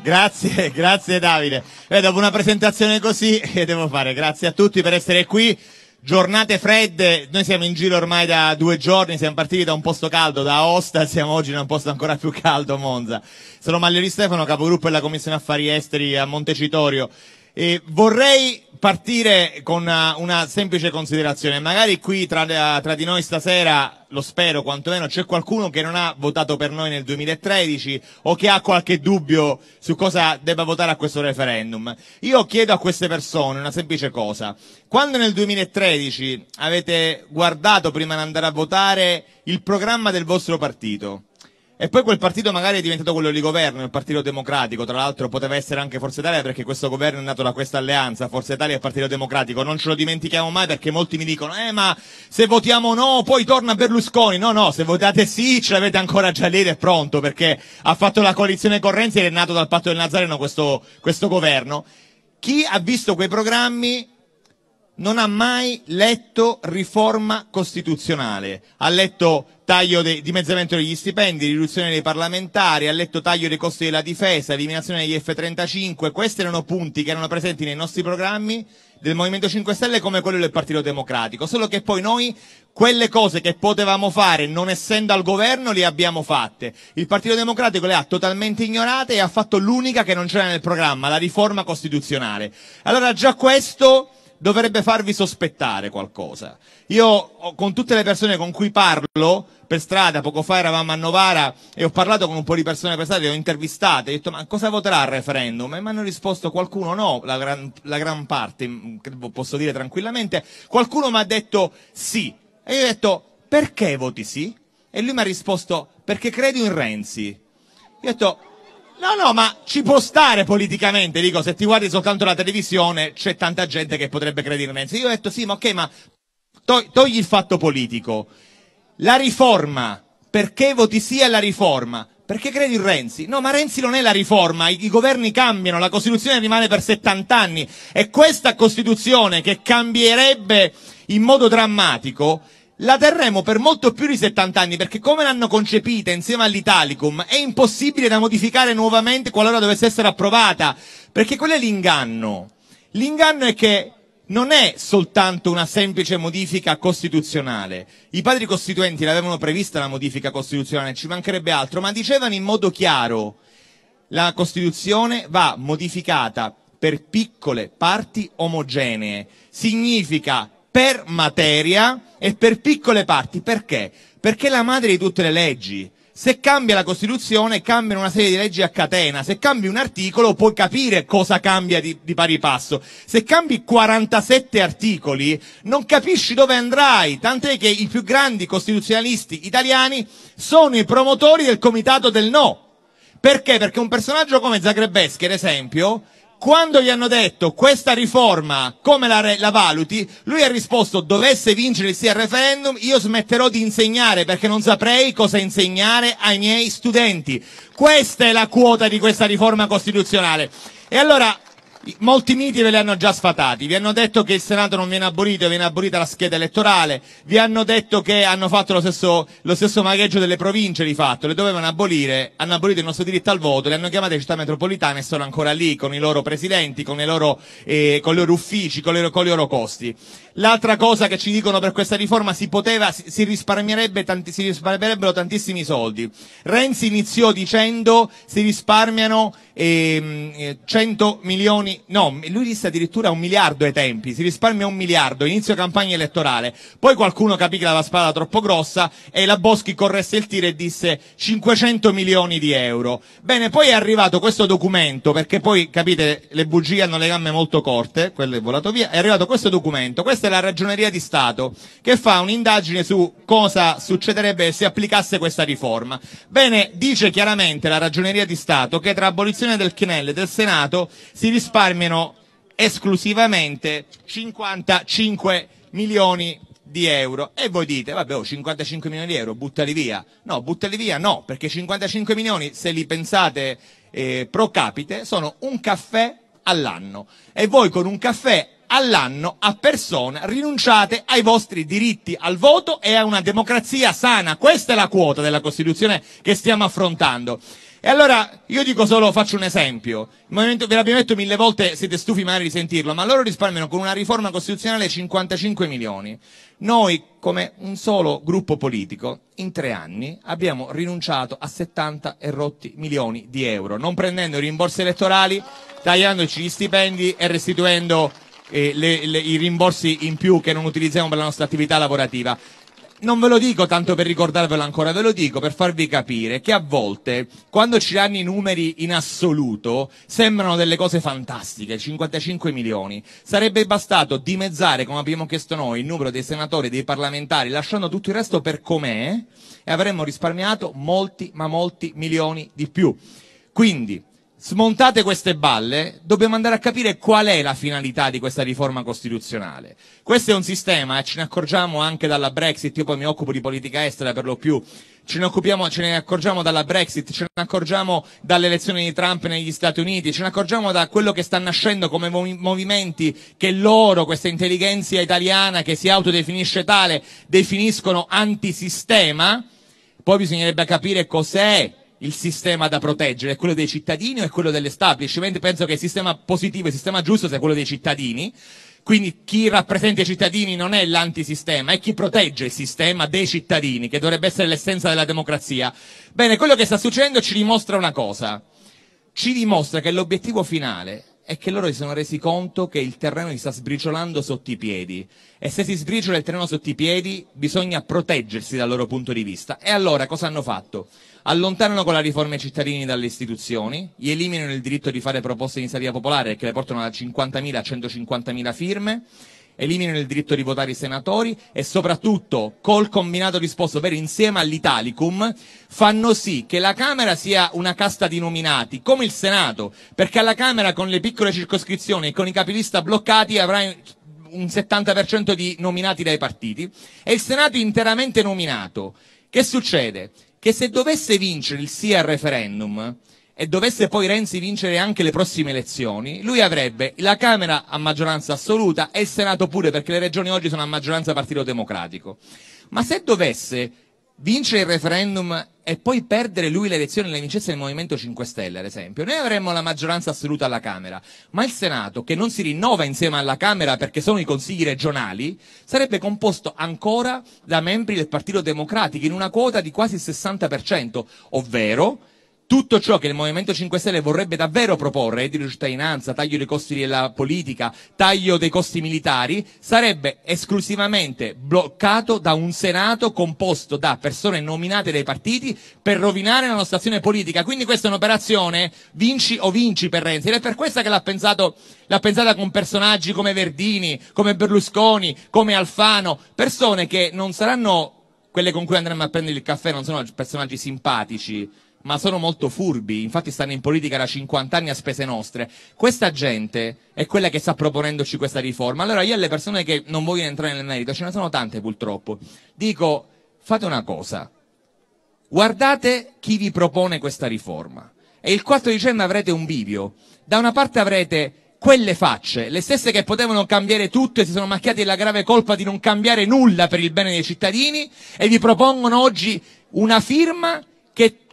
Grazie, grazie Davide. Eh, dopo una presentazione così eh, che devo fare? Grazie a tutti per essere qui. Giornate fredde, noi siamo in giro ormai da due giorni, siamo partiti da un posto caldo, da Aosta, siamo oggi in un posto ancora più caldo, Monza. Sono Maglio Di Stefano, capogruppo della Commissione Affari Esteri a Montecitorio. E vorrei partire con eh, una, semplice considerazione. Magari qui tra, eh, tra di noi stasera, lo spero quantomeno, c'è qualcuno che non ha votato per noi nel 2013 o che ha qualche dubbio su cosa debba votare a questo referendum. Io chiedo a queste persone una semplice cosa. Quando nel 2013 avete guardato prima di andare a votare il programma del vostro partito, e poi quel partito magari è diventato quello di governo, il Partito Democratico, tra l'altro poteva essere anche Forza Italia perché questo governo è nato da questa alleanza, Forza Italia e Partito Democratico, non ce lo dimentichiamo mai perché molti mi dicono, eh ma se votiamo no poi torna Berlusconi, no no, se votate sì ce l'avete ancora già lì ed è pronto perché ha fatto la coalizione con ed è nato dal patto del Nazareno questo, questo governo. Chi ha visto quei programmi non ha mai letto riforma costituzionale, ha letto taglio dei, dimezzamento degli stipendi, riduzione dei parlamentari, ha letto taglio dei costi della difesa, eliminazione degli F-35, questi erano punti che erano presenti nei nostri programmi del Movimento 5 Stelle come quello del Partito Democratico, solo che poi noi quelle cose che potevamo fare non essendo al governo le abbiamo fatte. Il Partito Democratico le ha totalmente ignorate e ha fatto l'unica che non c'era nel programma, la riforma costituzionale. Allora già questo dovrebbe farvi sospettare qualcosa. Io con tutte le persone con cui parlo per strada, poco fa eravamo a Novara e ho parlato con un po' di persone per strada, le ho intervistate, ho detto ma cosa voterà al referendum? E mi hanno risposto qualcuno no, la gran, la gran parte, mm, posso dire tranquillamente, qualcuno mi ha detto sì. E io ho detto perché voti sì? E lui mi ha risposto perché credo in Renzi. Io ho detto No, no, ma ci può stare politicamente, dico, se ti guardi soltanto la televisione c'è tanta gente che potrebbe credere Renzi. Io ho detto sì, ma ok, ma to- togli il fatto politico. La riforma, perché voti sì alla riforma? Perché credi in Renzi? No, ma Renzi non è la riforma, I, i, governi cambiano, la Costituzione rimane per 70 anni e questa Costituzione che cambierebbe in modo drammatico la terremo per molto più di 70 anni perché come l'hanno concepita insieme all'Italicum è impossibile da modificare nuovamente qualora dovesse essere approvata perché quello è l'inganno. L'inganno è che non è soltanto una semplice modifica costituzionale. I padri costituenti l'avevano prevista la modifica costituzionale, ci mancherebbe altro, ma dicevano in modo chiaro la Costituzione va modificata per piccole parti omogenee. Significa per materia e per piccole parti. Perché? Perché è la madre di tutte le leggi. Se cambia la Costituzione, cambiano una serie di leggi a catena. Se cambi un articolo, puoi capire cosa cambia di, di pari passo. Se cambi 47 articoli, non capisci dove andrai. Tant'è che i più grandi costituzionalisti italiani sono i promotori del comitato del no. Perché? Perché un personaggio come Zagrebeschi, ad esempio, quando gli hanno detto questa riforma come la, re- la valuti, lui ha risposto dovesse vincere il sì al referendum, io smetterò di insegnare perché non saprei cosa insegnare ai miei studenti. Questa è la quota di questa riforma costituzionale. E allora Molti miti ve li hanno già sfatati, vi hanno detto che il Senato non viene abolito, viene abolita la scheda elettorale, vi hanno detto che hanno fatto lo stesso, lo stesso magheggio delle province di fatto, le dovevano abolire, hanno abolito il nostro diritto al voto, le hanno chiamate città metropolitane e sono ancora lì con i loro presidenti, con i loro, eh, con i loro uffici, con i loro, con i loro costi. L'altra cosa che ci dicono per questa riforma si poteva, si, si, risparmierebbe tanti, si risparmierebbero tantissimi soldi. Renzi iniziò dicendo si risparmiano ehm, eh, 100 milioni milioni, no, lui disse addirittura un miliardo ai tempi, si risparmia un miliardo, inizio campagna elettorale, poi qualcuno capì che la spada troppo grossa e la Boschi corresse il tiro e disse 500 milioni di euro. Bene, poi è arrivato questo documento, perché poi capite le bugie hanno le gambe molto corte, quello è volato via, è arrivato questo documento, questa è la ragioneria di Stato, che fa un'indagine su cosa succederebbe se applicasse questa riforma. Bene, dice chiaramente la ragioneria di Stato che tra abolizione del CNEL e del Senato si risparmia risparmiano esclusivamente 55 milioni di euro. E voi dite, vabbè, oh, 55 milioni di euro, buttali via. No, buttali via no, perché 55 milioni, se li pensate eh, pro capite, sono un caffè all'anno. E voi con un caffè all'anno a persona rinunciate ai vostri diritti al voto e a una democrazia sana. Questa è la quota della Costituzione che stiamo affrontando. E allora io dico solo, faccio un esempio, il movimento, ve l'abbiamo detto mille volte, siete stufi magari di sentirlo, ma loro risparmiano con una riforma costituzionale 55 milioni. Noi, come un solo gruppo politico, in tre anni abbiamo rinunciato a 70 e rotti milioni di euro, non prendendo rimborsi elettorali, tagliandoci gli stipendi e restituendo eh, le, le, i rimborsi in più che non utilizziamo per la nostra attività lavorativa non ve lo dico tanto per ricordarvelo ancora, ve lo dico per farvi capire che a volte, quando ci danno i numeri in assoluto, sembrano delle cose fantastiche, 55 milioni. Sarebbe bastato dimezzare, come abbiamo chiesto noi, il numero dei senatori e dei parlamentari, lasciando tutto il resto per com'è, e avremmo risparmiato molti, ma molti milioni di più. Quindi, smontate queste balle, dobbiamo andare a capire qual è la finalità di questa riforma costituzionale. Questo è un sistema, e eh, ce ne accorgiamo anche dalla Brexit, io poi mi occupo di politica estera per lo più, ce ne, occupiamo, ce ne accorgiamo dalla Brexit, ce ne accorgiamo dall'elezione di Trump negli Stati Uniti, ce ne accorgiamo da quello che sta nascendo come movimenti che loro, questa intelligenza italiana che si autodefinisce tale, definiscono antisistema, poi bisognerebbe capire cos'è il sistema da proteggere, è quello dei cittadini o è quello dell'establishment? Penso che il sistema positivo, il sistema giusto sia quello dei cittadini. Quindi chi rappresenta i cittadini non è l'antisistema, è chi protegge il sistema dei cittadini, che dovrebbe essere l'essenza della democrazia. Bene, quello che sta succedendo ci dimostra una cosa. Ci dimostra che l'obiettivo finale è che loro si sono resi conto che il terreno gli sta sbriciolando sotto i piedi e se si sbriciola il terreno sotto i piedi bisogna proteggersi dal loro punto di vista. E allora cosa hanno fatto? Allontanano con la riforma i cittadini dalle istituzioni, gli eliminano il diritto di fare proposte di iniziativa popolare che le portano da 50.000 a 150.000 firme eliminano il diritto di votare i senatori e soprattutto col combinato disposto, ovvero insieme all'Italicum, fanno sì che la Camera sia una casta di nominati, come il Senato, perché alla Camera con le piccole circoscrizioni e con i capilista bloccati avrai un 70% di nominati dai partiti e il Senato interamente nominato. Che succede? Che se dovesse vincere il sì al referendum, e dovesse poi Renzi vincere anche le prossime elezioni, lui avrebbe la Camera a maggioranza assoluta e il Senato pure, perché le regioni oggi sono a maggioranza Partito Democratico. Ma se dovesse vincere il referendum e poi perdere lui le elezioni e le vincesse il Movimento 5 Stelle, ad esempio, noi avremmo la maggioranza assoluta alla Camera, ma il Senato, che non si rinnova insieme alla Camera perché sono i consigli regionali, sarebbe composto ancora da membri del Partito Democratico in una quota di quasi il 60%, ovvero tutto ciò che il Movimento 5 Stelle vorrebbe davvero proporre, reddito eh, di cittadinanza, taglio dei costi della politica, taglio dei costi militari, sarebbe esclusivamente bloccato da un Senato composto da persone nominate dai partiti per rovinare la nostra azione politica. Quindi questa è un'operazione vinci o vinci per Renzi ed è per questa che l'ha, pensato, l'ha pensata con personaggi come Verdini, come Berlusconi, come Alfano, persone che non saranno quelle con cui andremo a prendere il caffè, non sono personaggi simpatici ma sono molto furbi, infatti stanno in politica da 50 anni a spese nostre. Questa gente è quella che sta proponendoci questa riforma. Allora io alle persone che non vogliono entrare nel merito, ce ne sono tante purtroppo, dico fate una cosa, guardate chi vi propone questa riforma. E il 4 dicembre avrete un bivio. Da una parte avrete quelle facce, le stesse che potevano cambiare tutto e si sono macchiate la grave colpa di non cambiare nulla per il bene dei cittadini e vi propongono oggi una firma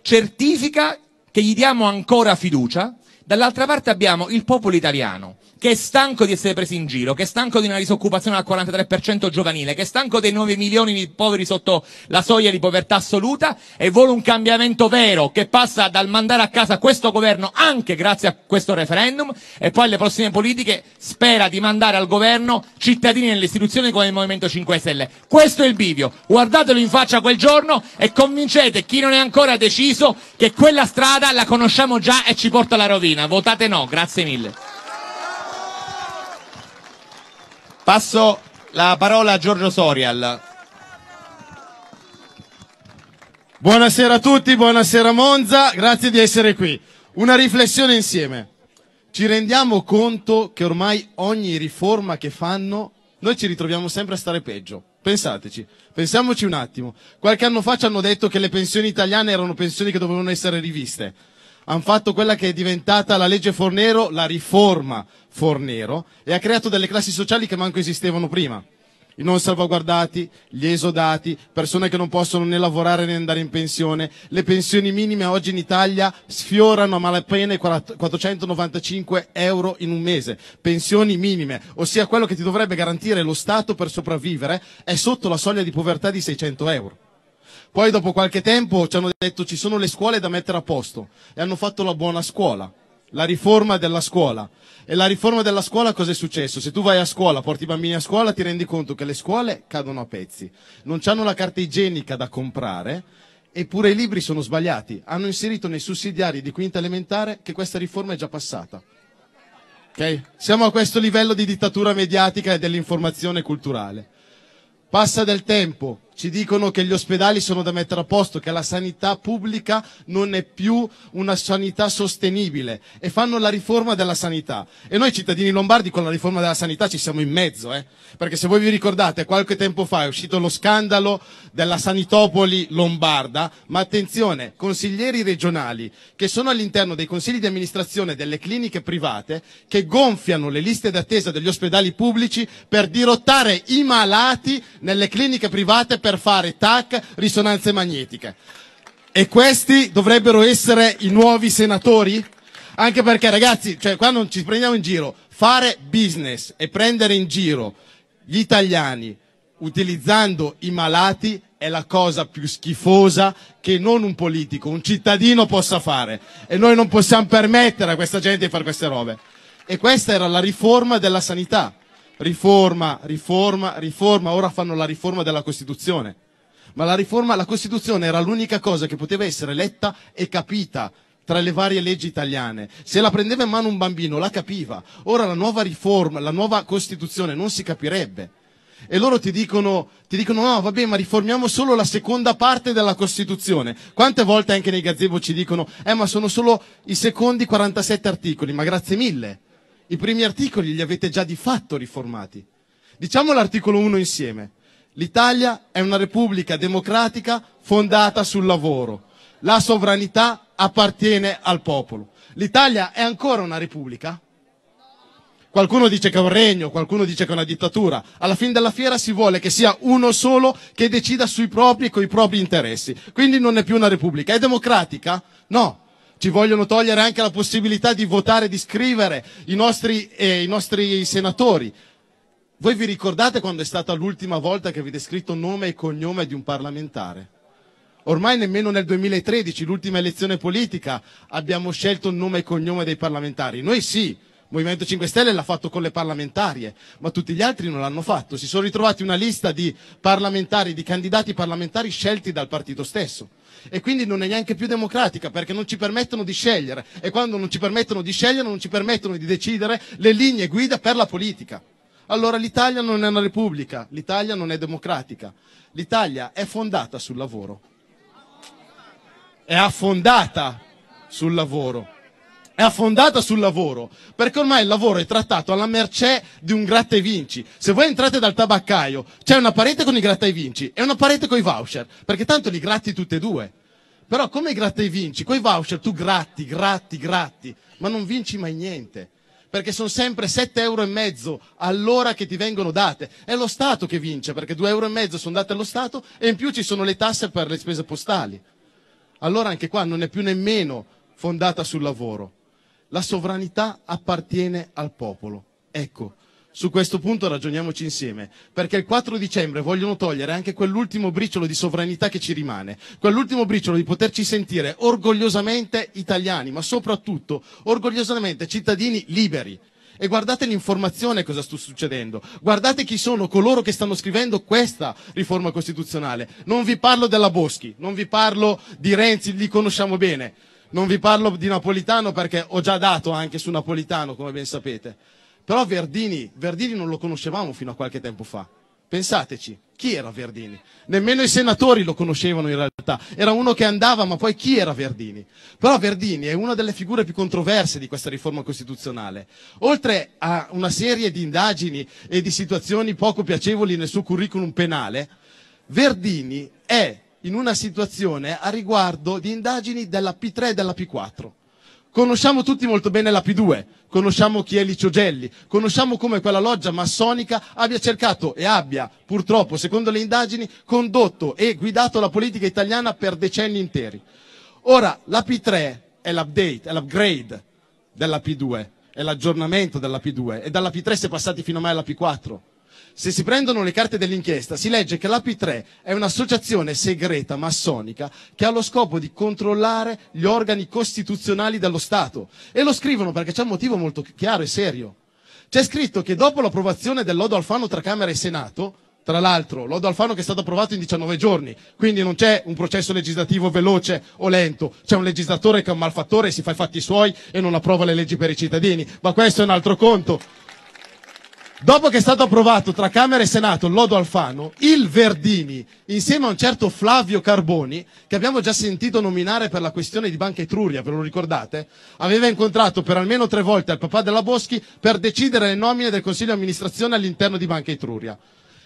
certifica che gli diamo ancora fiducia, dall'altra parte abbiamo il popolo italiano che è stanco di essere preso in giro, che è stanco di una disoccupazione al 43% giovanile, che è stanco dei 9 milioni di poveri sotto la soglia di povertà assoluta e vuole un cambiamento vero che passa dal mandare a casa questo governo anche grazie a questo referendum e poi alle prossime politiche spera di mandare al governo cittadini nelle istituzioni come il Movimento 5 Stelle. Questo è il bivio. Guardatelo in faccia quel giorno e convincete chi non è ancora deciso che quella strada la conosciamo già e ci porta alla rovina. Votate no. Grazie mille. Passo la parola a Giorgio Sorial. Buonasera a tutti, buonasera Monza, grazie di essere qui. Una riflessione insieme. Ci rendiamo conto che ormai ogni riforma che fanno noi ci ritroviamo sempre a stare peggio. Pensateci, pensiamoci un attimo. Qualche anno fa ci hanno detto che le pensioni italiane erano pensioni che dovevano essere riviste hanno fatto quella che è diventata la legge Fornero, la riforma Fornero, e ha creato delle classi sociali che manco esistevano prima. I non salvaguardati, gli esodati, persone che non possono né lavorare né andare in pensione. Le pensioni minime oggi in Italia sfiorano a malapena i 495 euro in un mese. Pensioni minime, ossia quello che ti dovrebbe garantire lo Stato per sopravvivere, è sotto la soglia di povertà di 600 euro. Poi dopo qualche tempo ci hanno detto ci sono le scuole da mettere a posto e hanno fatto la buona scuola, la riforma della scuola. E la riforma della scuola cosa è successo? Se tu vai a scuola, porti i bambini a scuola, ti rendi conto che le scuole cadono a pezzi, non hanno la carta igienica da comprare, eppure i libri sono sbagliati. Hanno inserito nei sussidiari di quinta elementare che questa riforma è già passata. Okay? Siamo a questo livello di dittatura mediatica e dell'informazione culturale. Passa del tempo, ci dicono che gli ospedali sono da mettere a posto, che la sanità pubblica non è più una sanità sostenibile e fanno la riforma della sanità. E noi cittadini lombardi con la riforma della sanità ci siamo in mezzo, eh? perché se voi vi ricordate qualche tempo fa è uscito lo scandalo della sanitopoli lombarda, ma attenzione, consiglieri regionali che sono all'interno dei consigli di amministrazione delle cliniche private che gonfiano le liste d'attesa degli ospedali pubblici per dirottare i malati nelle cliniche private per fare tac, risonanze magnetiche. E questi dovrebbero essere i nuovi senatori? Anche perché ragazzi, cioè qua non ci prendiamo in giro, fare business e prendere in giro gli italiani utilizzando i malati è la cosa più schifosa che non un politico, un cittadino possa fare. E noi non possiamo permettere a questa gente di fare queste robe. E questa era la riforma della sanità riforma, riforma, riforma, ora fanno la riforma della Costituzione. Ma la riforma, la Costituzione era l'unica cosa che poteva essere letta e capita tra le varie leggi italiane. Se la prendeva in mano un bambino la capiva. Ora la nuova riforma, la nuova Costituzione non si capirebbe. E loro ti dicono, ti dicono no, vabbè, ma riformiamo solo la seconda parte della Costituzione. Quante volte anche nei gazebo ci dicono, eh, ma sono solo i secondi 47 articoli, ma grazie mille i primi articoli li avete già di fatto riformati. Diciamo l'articolo 1 insieme. L'Italia è una repubblica democratica fondata sul lavoro. La sovranità appartiene al popolo. L'Italia è ancora una repubblica? Qualcuno dice che è un regno, qualcuno dice che è una dittatura. Alla fine della fiera si vuole che sia uno solo che decida sui propri e coi propri interessi. Quindi non è più una repubblica. È democratica? No ci vogliono togliere anche la possibilità di votare, di scrivere i nostri, eh, i nostri senatori. Voi vi ricordate quando è stata l'ultima volta che avete scritto nome e cognome di un parlamentare? Ormai nemmeno nel 2013, l'ultima elezione politica, abbiamo scelto il nome e cognome dei parlamentari. Noi sì, il Movimento 5 Stelle l'ha fatto con le parlamentarie, ma tutti gli altri non l'hanno fatto. Si sono ritrovati una lista di parlamentari, di candidati parlamentari scelti dal partito stesso e quindi non è neanche più democratica perché non ci permettono di scegliere e quando non ci permettono di scegliere non ci permettono di decidere le linee guida per la politica. Allora l'Italia non è una repubblica, l'Italia non è democratica, l'Italia è fondata sul lavoro. È affondata sul lavoro è affondata sul lavoro, perché ormai il lavoro è trattato alla mercé di un gratta e vinci. Se voi entrate dal tabaccaio, c'è una parete con i gratta e vinci e una parete con i voucher, perché tanto li gratti tutte e due. Però come gratta e vinci, con i voucher tu gratti, gratti, gratti, ma non vinci mai niente perché sono sempre 7,5 euro e mezzo all'ora che ti vengono date. È lo Stato che vince, perché 2,5 euro e mezzo sono date allo Stato e in più ci sono le tasse per le spese postali. Allora anche qua non è più nemmeno fondata sul lavoro. La sovranità appartiene al popolo. Ecco, su questo punto ragioniamoci insieme, perché il 4 dicembre vogliono togliere anche quell'ultimo briciolo di sovranità che ci rimane, quell'ultimo briciolo di poterci sentire orgogliosamente italiani, ma soprattutto orgogliosamente cittadini liberi. E guardate l'informazione cosa sta succedendo, guardate chi sono coloro che stanno scrivendo questa riforma costituzionale. Non vi parlo della Boschi, non vi parlo di Renzi, li conosciamo bene, non vi parlo di Napolitano perché ho già dato anche su Napolitano, come ben sapete. Però Verdini, Verdini non lo conoscevamo fino a qualche tempo fa. Pensateci, chi era Verdini? Nemmeno i senatori lo conoscevano in realtà, era uno che andava, ma poi chi era Verdini? Però Verdini è una delle figure più controverse di questa riforma costituzionale. Oltre a una serie di indagini e di situazioni poco piacevoli nel suo curriculum penale, Verdini è in una situazione a riguardo di indagini della P3 e della P4. Conosciamo tutti molto bene la P2, conosciamo chi è Licio Gelli, conosciamo come quella loggia massonica abbia cercato e abbia, purtroppo, secondo le indagini, condotto e guidato la politica italiana per decenni interi. Ora, la P3 è l'update, è l'upgrade della P2, è l'aggiornamento della P2 e dalla P3 si è passati fino a mai alla P4. Se si prendono le carte dell'inchiesta, si legge che l'AP3 è un'associazione segreta massonica che ha lo scopo di controllare gli organi costituzionali dello Stato. E lo scrivono perché c'è un motivo molto chiaro e serio. C'è scritto che dopo l'approvazione del lodo Alfano tra Camera e Senato, tra l'altro, lodo Alfano che è stato approvato in 19 giorni, quindi non c'è un processo legislativo veloce o lento, c'è un legislatore che è un malfattore, si fa i fatti suoi e non approva le leggi per i cittadini, ma questo è un altro conto. Dopo che è stato approvato tra Camera e Senato lodo Alfano, il Verdini, insieme a un certo Flavio Carboni, che abbiamo già sentito nominare per la questione di Banca Etruria, ve lo ricordate? Aveva incontrato per almeno tre volte il papà della Boschi per decidere le nomine del Consiglio di amministrazione all'interno di Banca Etruria.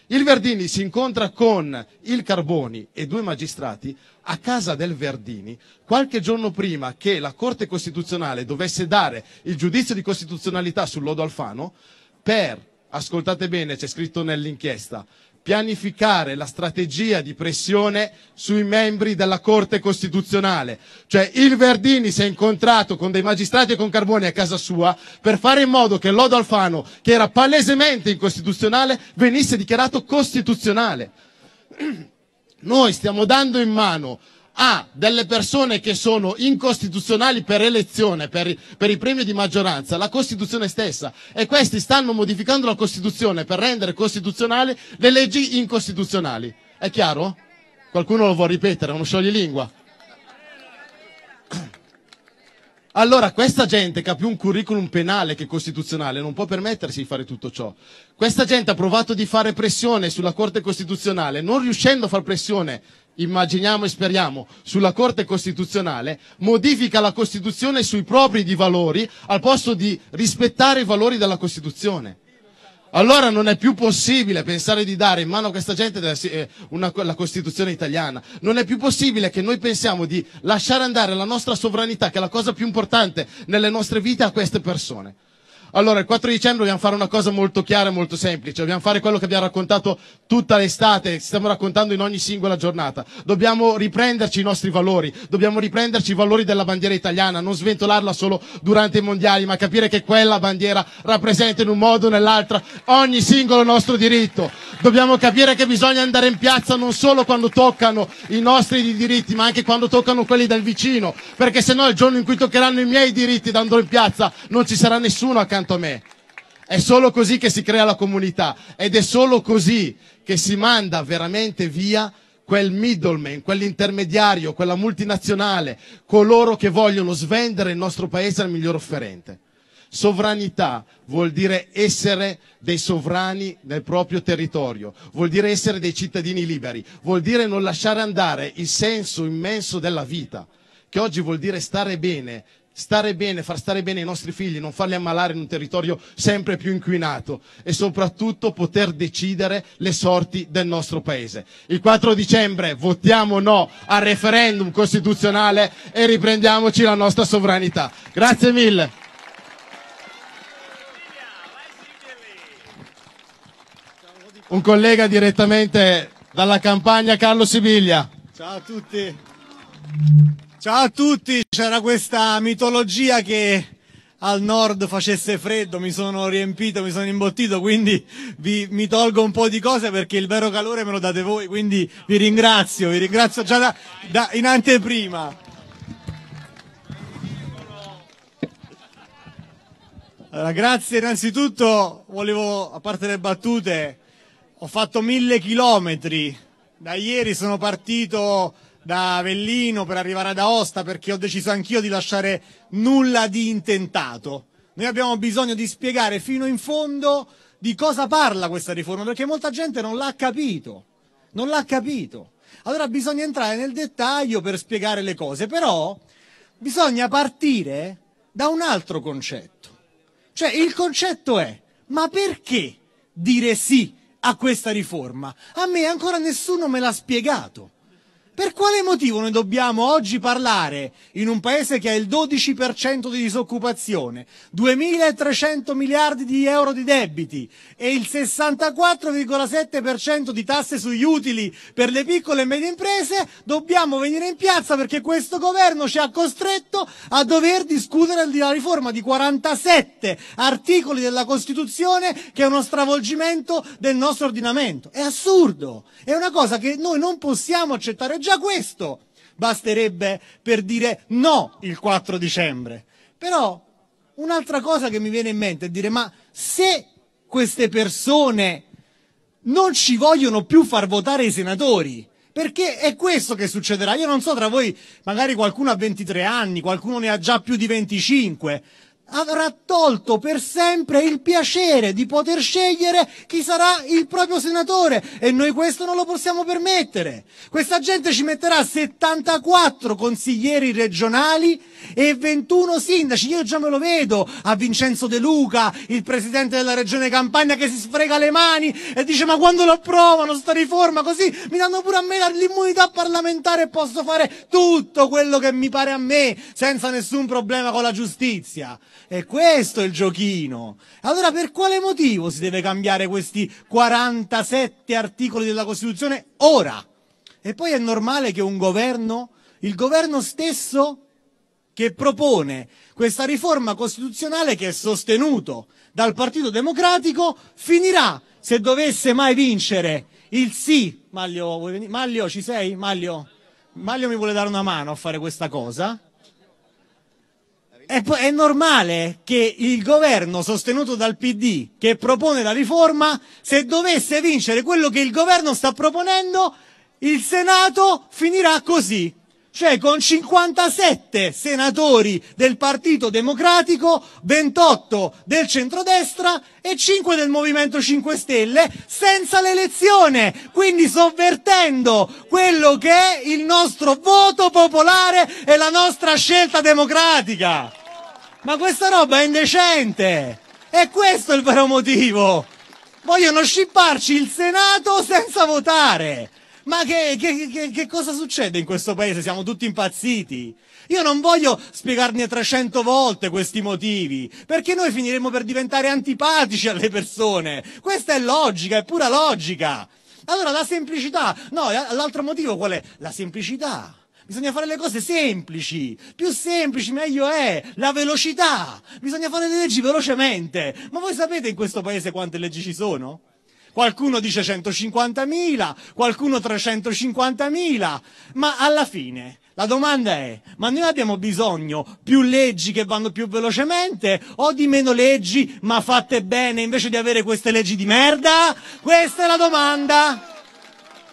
Il Verdini si incontra con il Carboni e due magistrati a casa del Verdini qualche giorno prima che la Corte Costituzionale dovesse dare il giudizio di costituzionalità sul lodo Alfano per ascoltate bene, c'è scritto nell'inchiesta, pianificare la strategia di pressione sui membri della Corte Costituzionale. Cioè il Verdini si è incontrato con dei magistrati e con Carboni a casa sua per fare in modo che Lodo Alfano, che era palesemente incostituzionale, venisse dichiarato costituzionale. Noi stiamo dando in mano ha delle persone che sono incostituzionali per elezione, per, per, i premio di maggioranza, la Costituzione stessa e questi stanno modificando la Costituzione per rendere costituzionali le leggi incostituzionali. È chiaro? Qualcuno lo vuol ripetere, è uno scioglilingua. Allora, questa gente che ha più un curriculum penale che costituzionale non può permettersi di fare tutto ciò. Questa gente ha provato di fare pressione sulla Corte Costituzionale, non riuscendo a far pressione immaginiamo e speriamo, sulla Corte Costituzionale, modifica la Costituzione sui propri di valori al posto di rispettare i valori della Costituzione. Allora non è più possibile pensare di dare in mano a questa gente della, eh, una, la Costituzione italiana. Non è più possibile che noi pensiamo di lasciare andare la nostra sovranità, che è la cosa più importante nelle nostre vite, a queste persone. Allora, il 4 dicembre dobbiamo fare una cosa molto chiara e molto semplice. Dobbiamo fare quello che abbiamo raccontato tutta l'estate, stiamo raccontando in ogni singola giornata. Dobbiamo riprenderci i nostri valori, dobbiamo riprenderci i valori della bandiera italiana, non sventolarla solo durante i mondiali, ma capire che quella bandiera rappresenta in un modo o nell'altro ogni singolo nostro diritto. Dobbiamo capire che bisogna andare in piazza non solo quando toccano i nostri diritti, ma anche quando toccano quelli del vicino, perché se no il giorno in cui toccheranno i miei diritti dando in piazza non ci sarà nessuno a cantare accanto a me. È solo così che si crea la comunità ed è solo così che si manda veramente via quel middleman, quell'intermediario, quella multinazionale, coloro che vogliono svendere il nostro paese al miglior offerente. Sovranità vuol dire essere dei sovrani nel proprio territorio, vuol dire essere dei cittadini liberi, vuol dire non lasciare andare il senso immenso della vita, che oggi vuol dire stare bene stare bene, far stare bene i nostri figli, non farli ammalare in un territorio sempre più inquinato e soprattutto poter decidere le sorti del nostro paese. Il 4 dicembre votiamo no al referendum costituzionale e riprendiamoci la nostra sovranità. Grazie mille. Un collega direttamente dalla campagna, Carlo Sibiglia. Ciao a tutti. Ciao a tutti, c'era questa mitologia che al nord facesse freddo, mi sono riempito, mi sono imbottito, quindi vi, mi tolgo un po' di cose perché il vero calore me lo date voi, quindi vi ringrazio, vi ringrazio già da, da, in anteprima. Allora, grazie innanzitutto, volevo, a parte le battute, ho fatto mille chilometri, da ieri sono partito da Avellino per arrivare ad Aosta perché ho deciso anch'io di lasciare nulla di intentato. Noi abbiamo bisogno di spiegare fino in fondo di cosa parla questa riforma perché molta gente non l'ha capito. Non l'ha capito. Allora bisogna entrare nel dettaglio per spiegare le cose, però bisogna partire da un altro concetto. Cioè il concetto è ma perché dire sì a questa riforma? A me ancora nessuno me l'ha spiegato. Per quale motivo noi dobbiamo oggi parlare in un paese che ha il 12% di disoccupazione, 2.300 miliardi di euro di debiti e il 64,7% di tasse sugli utili per le piccole e medie imprese? Dobbiamo venire in piazza perché questo governo ci ha costretto a dover discutere la riforma di 47 articoli della Costituzione che è uno stravolgimento del nostro ordinamento. È assurdo! È una cosa che noi non possiamo accettare già questo basterebbe per dire no il 4 dicembre. Però un'altra cosa che mi viene in mente è dire ma se queste persone non ci vogliono più far votare i senatori, perché è questo che succederà. Io non so tra voi, magari qualcuno ha 23 anni, qualcuno ne ha già più di 25 avrà tolto per sempre il piacere di poter scegliere chi sarà il proprio senatore e noi questo non lo possiamo permettere. Questa gente ci metterà 74 consiglieri regionali e 21 sindaci. Io già me lo vedo a Vincenzo De Luca, il presidente della regione Campania che si sfrega le mani e dice ma quando lo approvano sta riforma così mi danno pure a me l'immunità parlamentare e posso fare tutto quello che mi pare a me senza nessun problema con la giustizia. E questo è il giochino. Allora per quale motivo si deve cambiare questi 47 articoli della Costituzione ora? E poi è normale che un governo, il governo stesso che propone questa riforma costituzionale che è sostenuto dal Partito Democratico, finirà, se dovesse mai vincere, il sì. Maglio, Maglio ci sei? Maglio? Maglio mi vuole dare una mano a fare questa cosa è, è normale che il governo sostenuto dal PD che propone la riforma, se dovesse vincere quello che il governo sta proponendo, il Senato finirà così. Cioè con 57 senatori del Partito Democratico, 28 del centrodestra e 5 del Movimento 5 Stelle senza l'elezione, quindi sovvertendo quello che è il nostro voto popolare e la nostra scelta democratica. Ma questa roba è indecente! E questo è il vero motivo! Vogliono scipparci il Senato senza votare! Ma che, che, che, che, cosa succede in questo paese? Siamo tutti impazziti. Io non voglio spiegarne 300 volte questi motivi, perché noi finiremo per diventare antipatici alle persone. Questa è logica, è pura logica. Allora la semplicità, no, l'altro motivo qual è? La semplicità. Bisogna fare le cose semplici, più semplici meglio è, la velocità. Bisogna fare le leggi velocemente. Ma voi sapete in questo paese quante leggi ci sono? qualcuno dice 150.000, qualcuno 350.000, ma alla fine la domanda è, ma noi abbiamo bisogno più leggi che vanno più velocemente o di meno leggi ma fatte bene invece di avere queste leggi di merda? Questa è la domanda.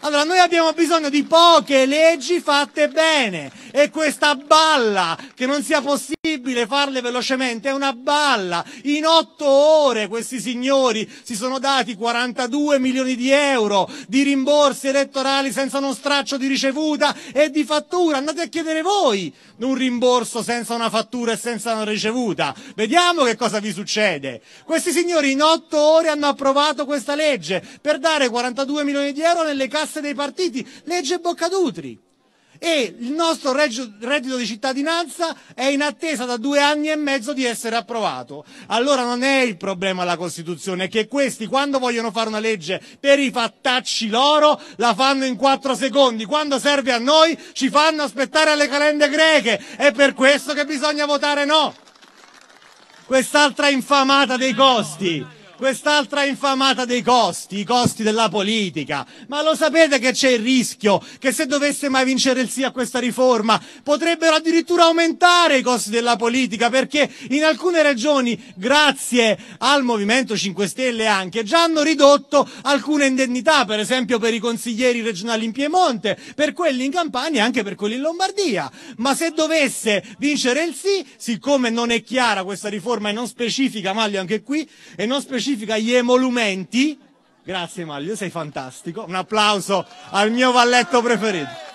Allora noi abbiamo bisogno di poche leggi fatte bene e questa balla che non sia possibile farle velocemente è una balla. In otto ore questi signori si sono dati 42 milioni di euro di rimborsi elettorali senza uno straccio di ricevuta e di fattura. Andate a chiedere voi un rimborso senza una fattura e senza una ricevuta. Vediamo che cosa vi succede. Questi signori in otto ore hanno approvato questa legge per dare 42 milioni di euro nelle casse tasse dei partiti, legge Boccadutri. E il nostro reddito di cittadinanza è in attesa da due anni e mezzo di essere approvato. Allora non è il problema la Costituzione, è che questi quando vogliono fare una legge per i fattacci loro la fanno in quattro secondi, quando serve a noi ci fanno aspettare alle calende greche, è per questo che bisogna votare no. Quest'altra infamata dei costi quest'altra infamata dei costi, i costi della politica. Ma lo sapete che c'è il rischio che se dovesse mai vincere il sì a questa riforma potrebbero addirittura aumentare i costi della politica perché in alcune regioni, grazie al Movimento 5 Stelle anche, già hanno ridotto alcune indennità, per esempio per i consiglieri regionali in Piemonte, per quelli in Campania e anche per quelli in Lombardia. Ma se dovesse vincere il sì, siccome non è chiara questa riforma e non specifica, Maglio anche qui, e non specifica specifica gli emolumenti. Grazie Mario, sei fantastico. Un applauso al mio valletto preferito.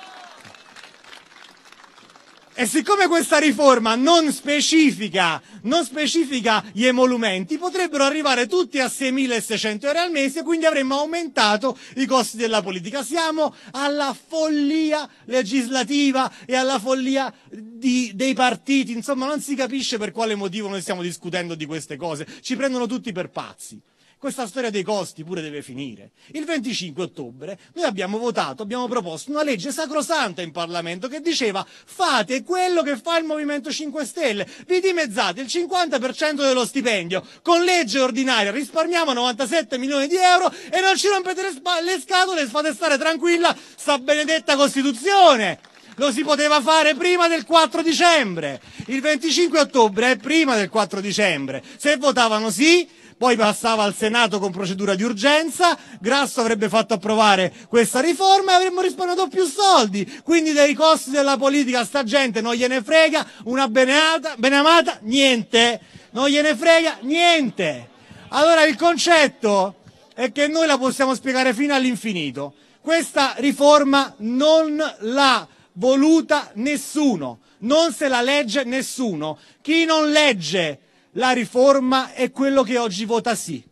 E siccome questa riforma non specifica, non specifica, gli emolumenti, potrebbero arrivare tutti a 6.600 euro al mese, quindi avremmo aumentato i costi della politica. Siamo alla follia legislativa e alla follia di, dei partiti, insomma non si capisce per quale motivo noi stiamo discutendo di queste cose, ci prendono tutti per pazzi questa storia dei costi pure deve finire. Il 25 ottobre noi abbiamo votato, abbiamo proposto una legge sacrosanta in Parlamento che diceva fate quello che fa il Movimento 5 Stelle, vi dimezzate il 50% dello stipendio, con legge ordinaria risparmiamo 97 milioni di euro e non ci rompete le, spa- le scatole, fate stare tranquilla sta benedetta Costituzione lo si poteva fare prima del 4 dicembre. Il 25 ottobre è prima del 4 dicembre. Se votavano sì, poi passava al Senato con procedura di urgenza, Grasso avrebbe fatto approvare questa riforma e avremmo risparmiato più soldi. Quindi dei costi della politica sta gente non gliene frega, una beneata, beneamata, niente. Non gliene frega niente. Allora il concetto è che noi la possiamo spiegare fino all'infinito. Questa riforma non l'ha voluta nessuno, non se la legge nessuno. Chi non legge la riforma è quello che oggi vota sì.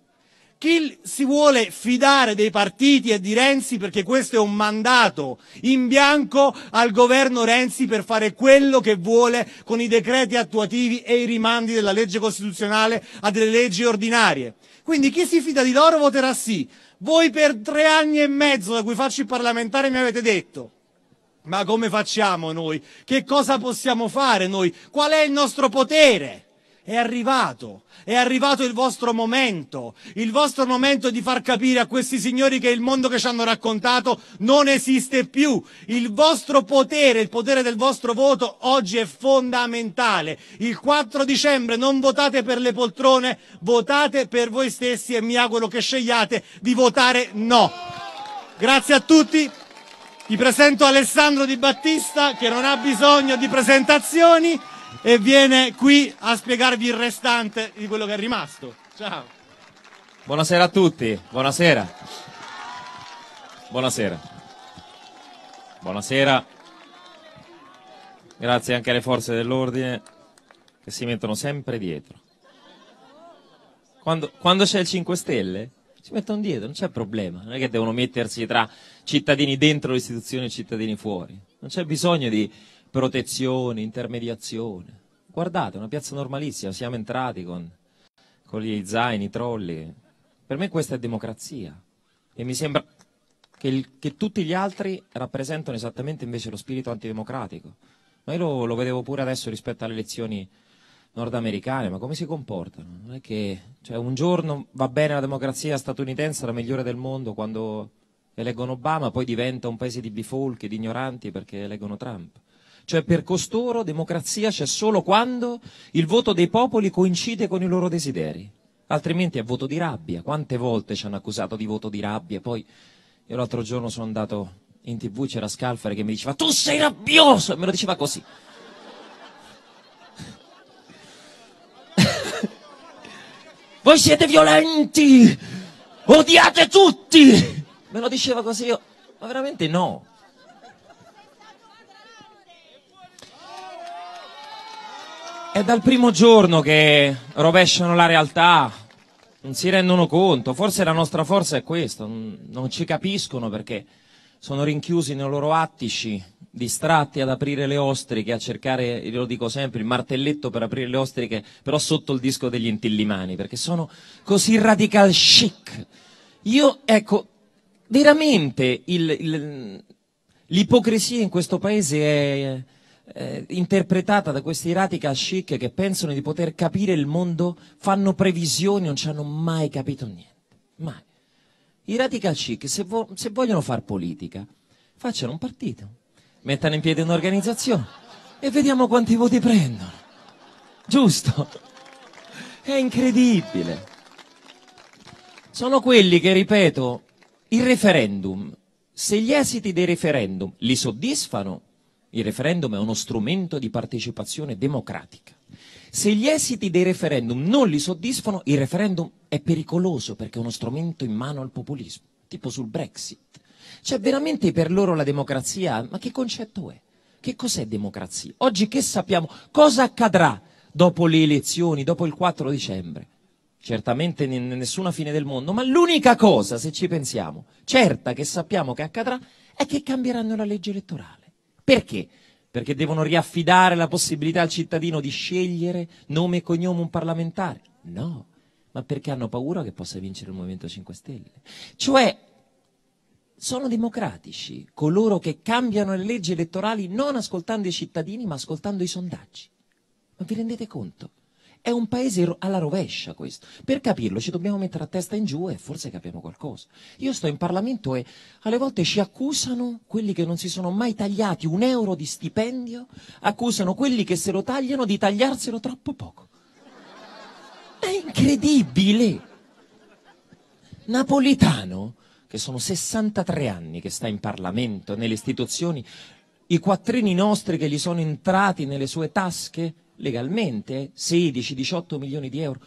Chi si vuole fidare dei partiti e di Renzi perché questo è un mandato in bianco al governo Renzi per fare quello che vuole con i decreti attuativi e i rimandi della legge costituzionale a delle leggi ordinarie. Quindi chi si fida di loro voterà sì. Voi per tre anni e mezzo da cui faccio il parlamentare mi avete detto ma come facciamo noi? Che cosa possiamo fare noi? Qual è il nostro potere? È arrivato, è arrivato il vostro momento, il vostro momento di far capire a questi signori che il mondo che ci hanno raccontato non esiste più. Il vostro potere, il potere del vostro voto oggi è fondamentale. Il 4 dicembre non votate per le poltrone, votate per voi stessi e mi auguro che scegliate di votare no. Grazie a tutti. Vi presento Alessandro Di Battista che non ha bisogno di presentazioni e viene qui a spiegarvi il restante di quello che è rimasto. Ciao. Buonasera a tutti, buonasera. Buonasera. Buonasera. Grazie anche alle forze dell'ordine che si mettono sempre dietro. Quando, quando c'è il 5 Stelle si mettono dietro, non c'è problema, non è che devono mettersi tra cittadini dentro le istituzioni e cittadini fuori, non c'è bisogno di protezione, intermediazione. Guardate, una piazza normalissima, siamo entrati con, con gli zaini, i trolli. Per me questa è democrazia. E mi sembra che, il, che tutti gli altri rappresentano esattamente invece lo spirito antidemocratico. Ma io lo, lo vedevo pure adesso rispetto alle elezioni nordamericane, ma come si comportano? Non è che cioè, un giorno va bene la democrazia statunitense, la migliore del mondo, quando eleggono Obama, poi diventa un paese di bifolchi, di ignoranti perché eleggono Trump. Cioè per costoro democrazia c'è solo quando il voto dei popoli coincide con i loro desideri. Altrimenti è voto di rabbia. Quante volte ci hanno accusato di voto di rabbia? Poi io l'altro giorno sono andato in tv, c'era Scalfare che mi diceva tu sei rabbioso! E me lo diceva così. Voi siete violenti! Odiate tutti! Me lo diceva così io. Ma veramente no. È dal primo giorno che rovesciano la realtà, non si rendono conto, forse la nostra forza è questa, non ci capiscono perché sono rinchiusi nei loro attici, distratti ad aprire le ostriche, a cercare, io lo dico sempre, il martelletto per aprire le ostriche, però sotto il disco degli intillimani, perché sono così radical chic. Io, ecco, veramente il, il, l'ipocrisia in questo paese è eh, interpretata da questi ratica chic che pensano di poter capire il mondo, fanno previsioni, non ci hanno mai capito niente. Mai. I ratica chic, se, vo- se vogliono far politica, facciano un partito, mettano in piedi un'organizzazione e vediamo quanti voti prendono. Giusto? È incredibile. Sono quelli che, ripeto, il referendum, se gli esiti dei referendum li soddisfano, il referendum è uno strumento di partecipazione democratica. Se gli esiti dei referendum non li soddisfano, il referendum è pericoloso perché è uno strumento in mano al populismo, tipo sul Brexit. Cioè veramente per loro la democrazia, ma che concetto è? Che cos'è democrazia? Oggi che sappiamo? Cosa accadrà dopo le elezioni, dopo il 4 dicembre? Certamente nessuna fine del mondo, ma l'unica cosa, se ci pensiamo, certa che sappiamo che accadrà, è che cambieranno la legge elettorale. Perché? Perché devono riaffidare la possibilità al cittadino di scegliere nome e cognome un parlamentare? No, ma perché hanno paura che possa vincere il Movimento 5 Stelle. Cioè, sono democratici coloro che cambiano le leggi elettorali non ascoltando i cittadini ma ascoltando i sondaggi. Ma vi rendete conto? È un paese alla rovescia questo. Per capirlo ci dobbiamo mettere a testa in giù e forse capiamo qualcosa. Io sto in Parlamento e alle volte ci accusano quelli che non si sono mai tagliati un euro di stipendio, accusano quelli che se lo tagliano di tagliarselo troppo poco. È incredibile! Napolitano, che sono 63 anni che sta in Parlamento, nelle istituzioni, i quattrini nostri che gli sono entrati nelle sue tasche, legalmente 16-18 milioni di euro,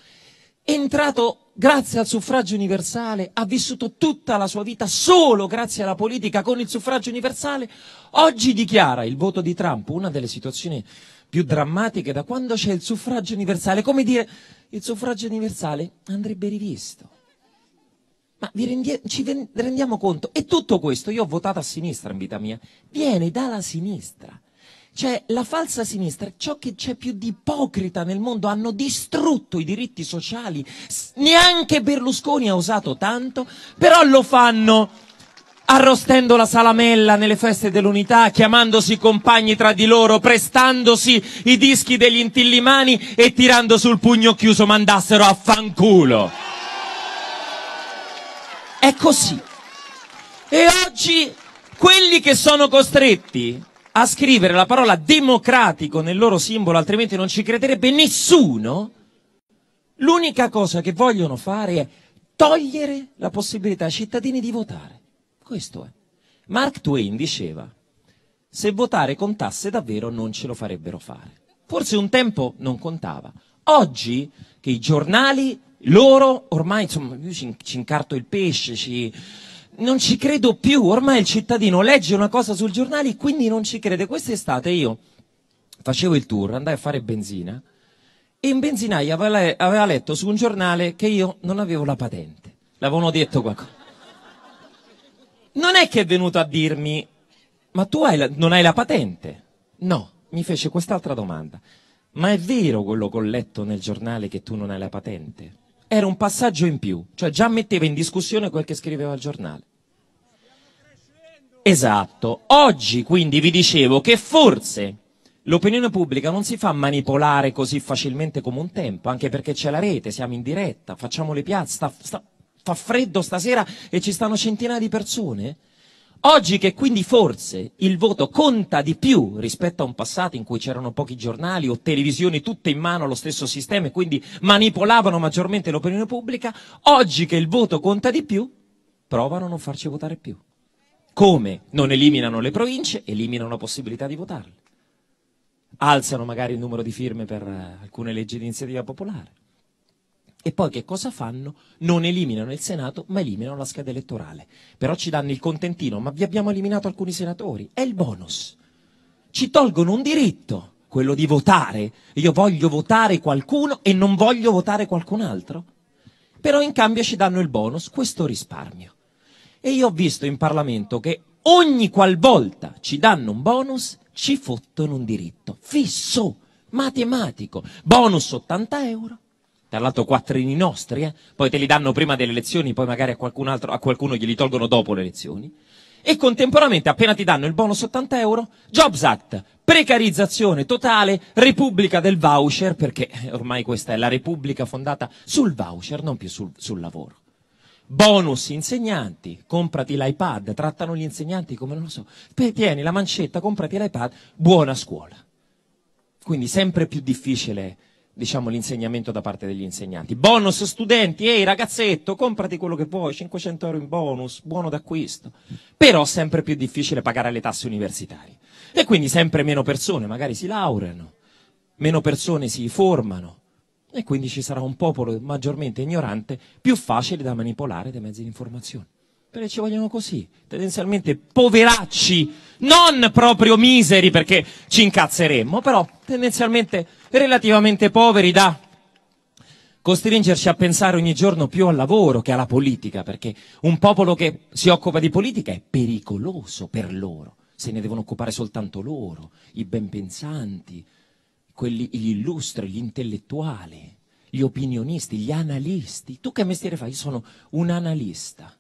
è entrato grazie al suffragio universale, ha vissuto tutta la sua vita solo grazie alla politica con il suffragio universale, oggi dichiara il voto di Trump una delle situazioni più drammatiche da quando c'è il suffragio universale, come dire il suffragio universale andrebbe rivisto. Ma rendi- ci rendiamo conto? E tutto questo, io ho votato a sinistra in vita mia, viene dalla sinistra. Cioè la falsa sinistra, ciò che c'è più di ipocrita nel mondo, hanno distrutto i diritti sociali, neanche Berlusconi ha usato tanto, però lo fanno arrostendo la salamella nelle feste dell'unità, chiamandosi compagni tra di loro, prestandosi i dischi degli intillimani e tirando sul pugno chiuso mandassero a fanculo. È così. E oggi quelli che sono costretti a scrivere la parola democratico nel loro simbolo, altrimenti non ci crederebbe nessuno, l'unica cosa che vogliono fare è togliere la possibilità ai cittadini di votare. Questo è. Mark Twain diceva, se votare contasse davvero non ce lo farebbero fare. Forse un tempo non contava. Oggi che i giornali, loro ormai, insomma, io ci, incarto il pesce, ci, non ci credo più, ormai il cittadino legge una cosa sul giornale e quindi non ci crede. Quest'estate io facevo il tour, andai a fare benzina e in benzinaia aveva letto su un giornale che io non avevo la patente. L'avevano detto qualcosa. Non è che è venuto a dirmi, ma tu hai la, non hai la patente? No, mi fece quest'altra domanda. Ma è vero quello che ho letto nel giornale che tu non hai la patente? Era un passaggio in più, cioè già metteva in discussione quel che scriveva il giornale. Esatto. Oggi quindi vi dicevo che forse l'opinione pubblica non si fa manipolare così facilmente come un tempo, anche perché c'è la rete, siamo in diretta, facciamo le piazze, sta, sta, fa freddo stasera e ci stanno centinaia di persone. Oggi che quindi forse il voto conta di più rispetto a un passato in cui c'erano pochi giornali o televisioni tutte in mano allo stesso sistema e quindi manipolavano maggiormente l'opinione pubblica, oggi che il voto conta di più, provano a non farci votare più. Come? Non eliminano le province, eliminano la possibilità di votarle. Alzano magari il numero di firme per eh, alcune leggi di iniziativa popolare. E poi che cosa fanno? Non eliminano il Senato, ma eliminano la scheda elettorale. Però ci danno il contentino, ma vi abbiamo eliminato alcuni senatori. È il bonus. Ci tolgono un diritto, quello di votare. Io voglio votare qualcuno e non voglio votare qualcun altro. Però in cambio ci danno il bonus, questo risparmio. E io ho visto in Parlamento che ogni qualvolta ci danno un bonus, ci fottono un diritto. Fisso, matematico. Bonus 80 euro, tra l'altro quattrini nostri, eh? poi te li danno prima delle elezioni, poi magari a qualcun altro, a qualcuno glieli tolgono dopo le elezioni. E contemporaneamente, appena ti danno il bonus 80 euro, Jobs Act, precarizzazione totale, Repubblica del voucher, perché ormai questa è la Repubblica fondata sul voucher, non più sul, sul lavoro bonus insegnanti, comprati l'iPad, trattano gli insegnanti come non lo so, tieni la mancetta, comprati l'iPad, buona scuola. Quindi sempre più difficile diciamo, l'insegnamento da parte degli insegnanti. Bonus studenti, ehi ragazzetto, comprati quello che vuoi, 500 euro in bonus, buono d'acquisto. Però sempre più difficile pagare le tasse universitarie. E quindi sempre meno persone magari si laureano, meno persone si formano, e quindi ci sarà un popolo maggiormente ignorante più facile da manipolare dai mezzi di informazione. Perché ci vogliono così, tendenzialmente poveracci, non proprio miseri perché ci incazzeremmo, però tendenzialmente relativamente poveri da costringerci a pensare ogni giorno più al lavoro che alla politica, perché un popolo che si occupa di politica è pericoloso per loro, se ne devono occupare soltanto loro, i ben pensanti, quelli, gli illustri, gli intellettuali, gli opinionisti, gli analisti. Tu che mestiere fai? Io sono un analista.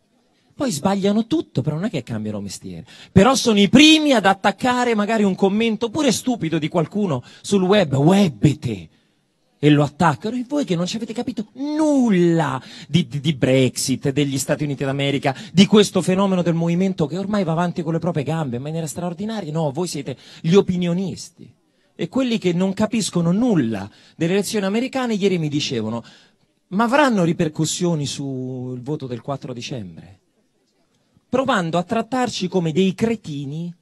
Poi sbagliano tutto, però non è che cambiano mestiere. Però sono i primi ad attaccare magari un commento pure stupido di qualcuno sul web, webbete. E lo attaccano. E voi che non ci avete capito nulla di, di, di Brexit, degli Stati Uniti d'America, di questo fenomeno del movimento che ormai va avanti con le proprie gambe in maniera straordinaria. No, voi siete gli opinionisti e quelli che non capiscono nulla delle elezioni americane ieri mi dicevano ma avranno ripercussioni sul voto del 4 dicembre? Provando a trattarci come dei cretini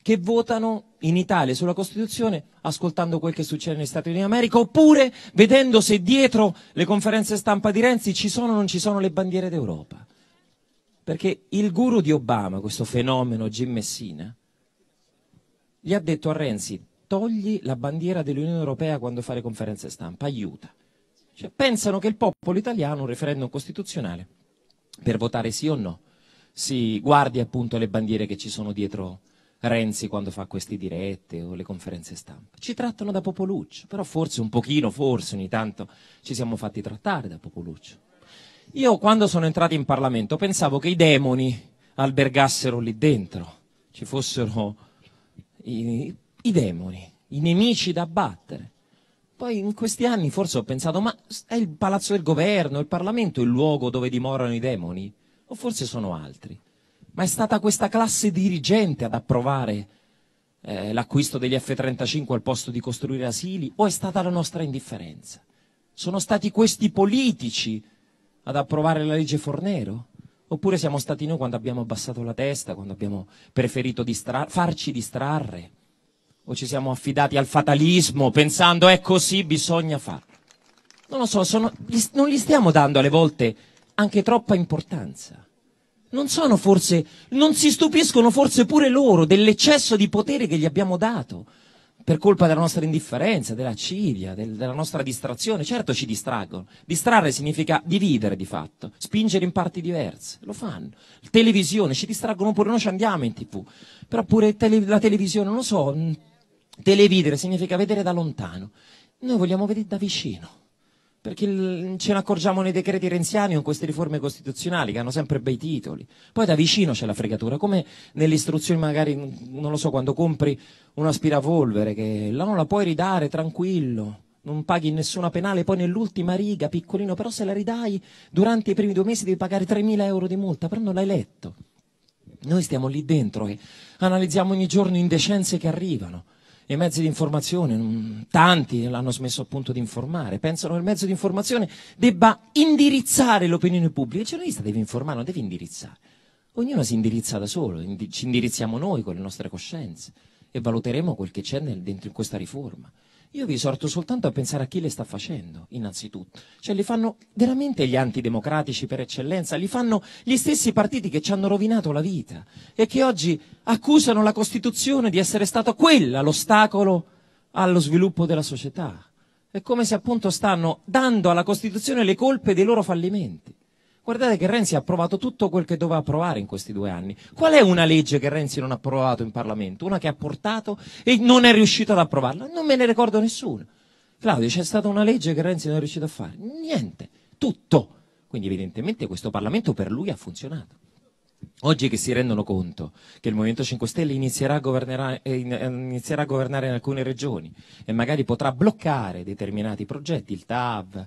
che votano in Italia sulla Costituzione ascoltando quel che succede negli Stati Uniti d'America oppure vedendo se dietro le conferenze stampa di Renzi ci sono o non ci sono le bandiere d'Europa. Perché il guru di Obama, questo fenomeno Jim Messina, gli ha detto a Renzi togli la bandiera dell'Unione Europea quando fai le conferenze stampa, aiuta. Cioè, pensano che il popolo italiano, un referendum costituzionale, per votare sì o no, si guardi appunto le bandiere che ci sono dietro Renzi quando fa queste dirette o le conferenze stampa. Ci trattano da popoluccio, però forse un pochino, forse ogni tanto ci siamo fatti trattare da popoluccio. Io quando sono entrato in Parlamento pensavo che i demoni albergassero lì dentro, ci fossero i i demoni, i nemici da battere. Poi in questi anni forse ho pensato, ma è il palazzo del governo, il Parlamento il luogo dove dimorano i demoni? O forse sono altri? Ma è stata questa classe dirigente ad approvare eh, l'acquisto degli F-35 al posto di costruire asili? O è stata la nostra indifferenza? Sono stati questi politici ad approvare la legge Fornero? Oppure siamo stati noi quando abbiamo abbassato la testa, quando abbiamo preferito distra- farci distrarre? o ci siamo affidati al fatalismo pensando è così, bisogna farlo. Non lo so, sono, non gli stiamo dando alle volte anche troppa importanza. Non sono forse, non si stupiscono forse pure loro dell'eccesso di potere che gli abbiamo dato per colpa della nostra indifferenza, della civia, del, della nostra distrazione. Certo ci distraggono. Distrarre significa dividere di fatto, spingere in parti diverse. Lo fanno. Televisione, ci distraggono pure noi, ci andiamo in tv. Però pure tele, la televisione, non lo so, Televidere significa vedere da lontano. Noi vogliamo vedere da vicino perché ce ne accorgiamo nei decreti renziani o in queste riforme costituzionali che hanno sempre bei titoli. Poi da vicino c'è la fregatura, come nelle istruzioni magari, non lo so, quando compri un aspirapolvere che la non la puoi ridare tranquillo, non paghi nessuna penale, poi nell'ultima riga, piccolino, però se la ridai durante i primi due mesi devi pagare 3.000 euro di multa, però non l'hai letto. Noi stiamo lì dentro e analizziamo ogni giorno indecenze che arrivano i mezzi di informazione, mm, tanti l'hanno smesso appunto di informare, pensano che il mezzo di informazione debba indirizzare l'opinione pubblica, il giornalista deve informare, non deve indirizzare, ognuno si indirizza da solo, ci indirizziamo noi con le nostre coscienze e valuteremo quel che c'è dentro in questa riforma. Io vi esorto soltanto a pensare a chi le sta facendo, innanzitutto. Cioè li fanno veramente gli antidemocratici per eccellenza, li fanno gli stessi partiti che ci hanno rovinato la vita e che oggi accusano la Costituzione di essere stato quella l'ostacolo allo sviluppo della società. È come se appunto stanno dando alla Costituzione le colpe dei loro fallimenti. Guardate che Renzi ha approvato tutto quel che doveva approvare in questi due anni. Qual è una legge che Renzi non ha approvato in Parlamento? Una che ha portato e non è riuscito ad approvarla? Non me ne ricordo nessuna. Claudio, c'è stata una legge che Renzi non è riuscito a fare? Niente, tutto. Quindi evidentemente questo Parlamento per lui ha funzionato. Oggi che si rendono conto che il Movimento 5 Stelle inizierà a, eh, eh, inizierà a governare in alcune regioni e magari potrà bloccare determinati progetti, il TAV,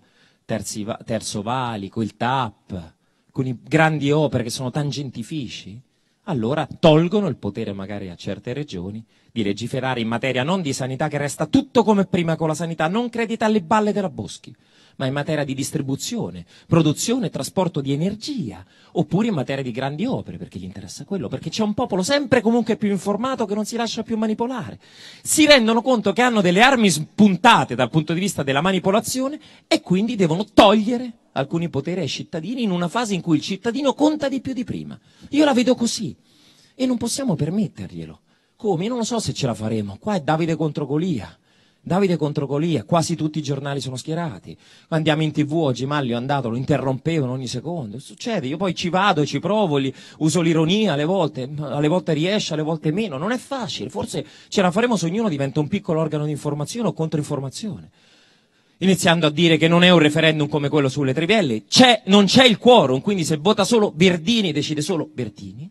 Terzi, terzo Valico, il TAP, con grandi opere che sono tangentifici, allora tolgono il potere magari a certe regioni di legiferare in materia non di sanità che resta tutto come prima con la sanità, non credita alle balle della Boschi ma in materia di distribuzione, produzione e trasporto di energia, oppure in materia di grandi opere, perché gli interessa quello, perché c'è un popolo sempre comunque più informato che non si lascia più manipolare. Si rendono conto che hanno delle armi spuntate dal punto di vista della manipolazione e quindi devono togliere alcuni poteri ai cittadini in una fase in cui il cittadino conta di più di prima. Io la vedo così e non possiamo permetterglielo. Come? Io non lo so se ce la faremo. Qua è Davide contro Golia. Davide contro Golia, quasi tutti i giornali sono schierati. Andiamo in tv, oggi Mallio è andato, lo interrompevano ogni secondo. Succede, io poi ci vado, ci provo, li, uso l'ironia alle volte, alle volte riesce, alle volte meno. Non è facile, forse ce la faremo se ognuno diventa un piccolo organo di informazione o controinformazione. Iniziando a dire che non è un referendum come quello sulle trivelle, c'è, non c'è il quorum, quindi se vota solo Verdini decide solo Verdini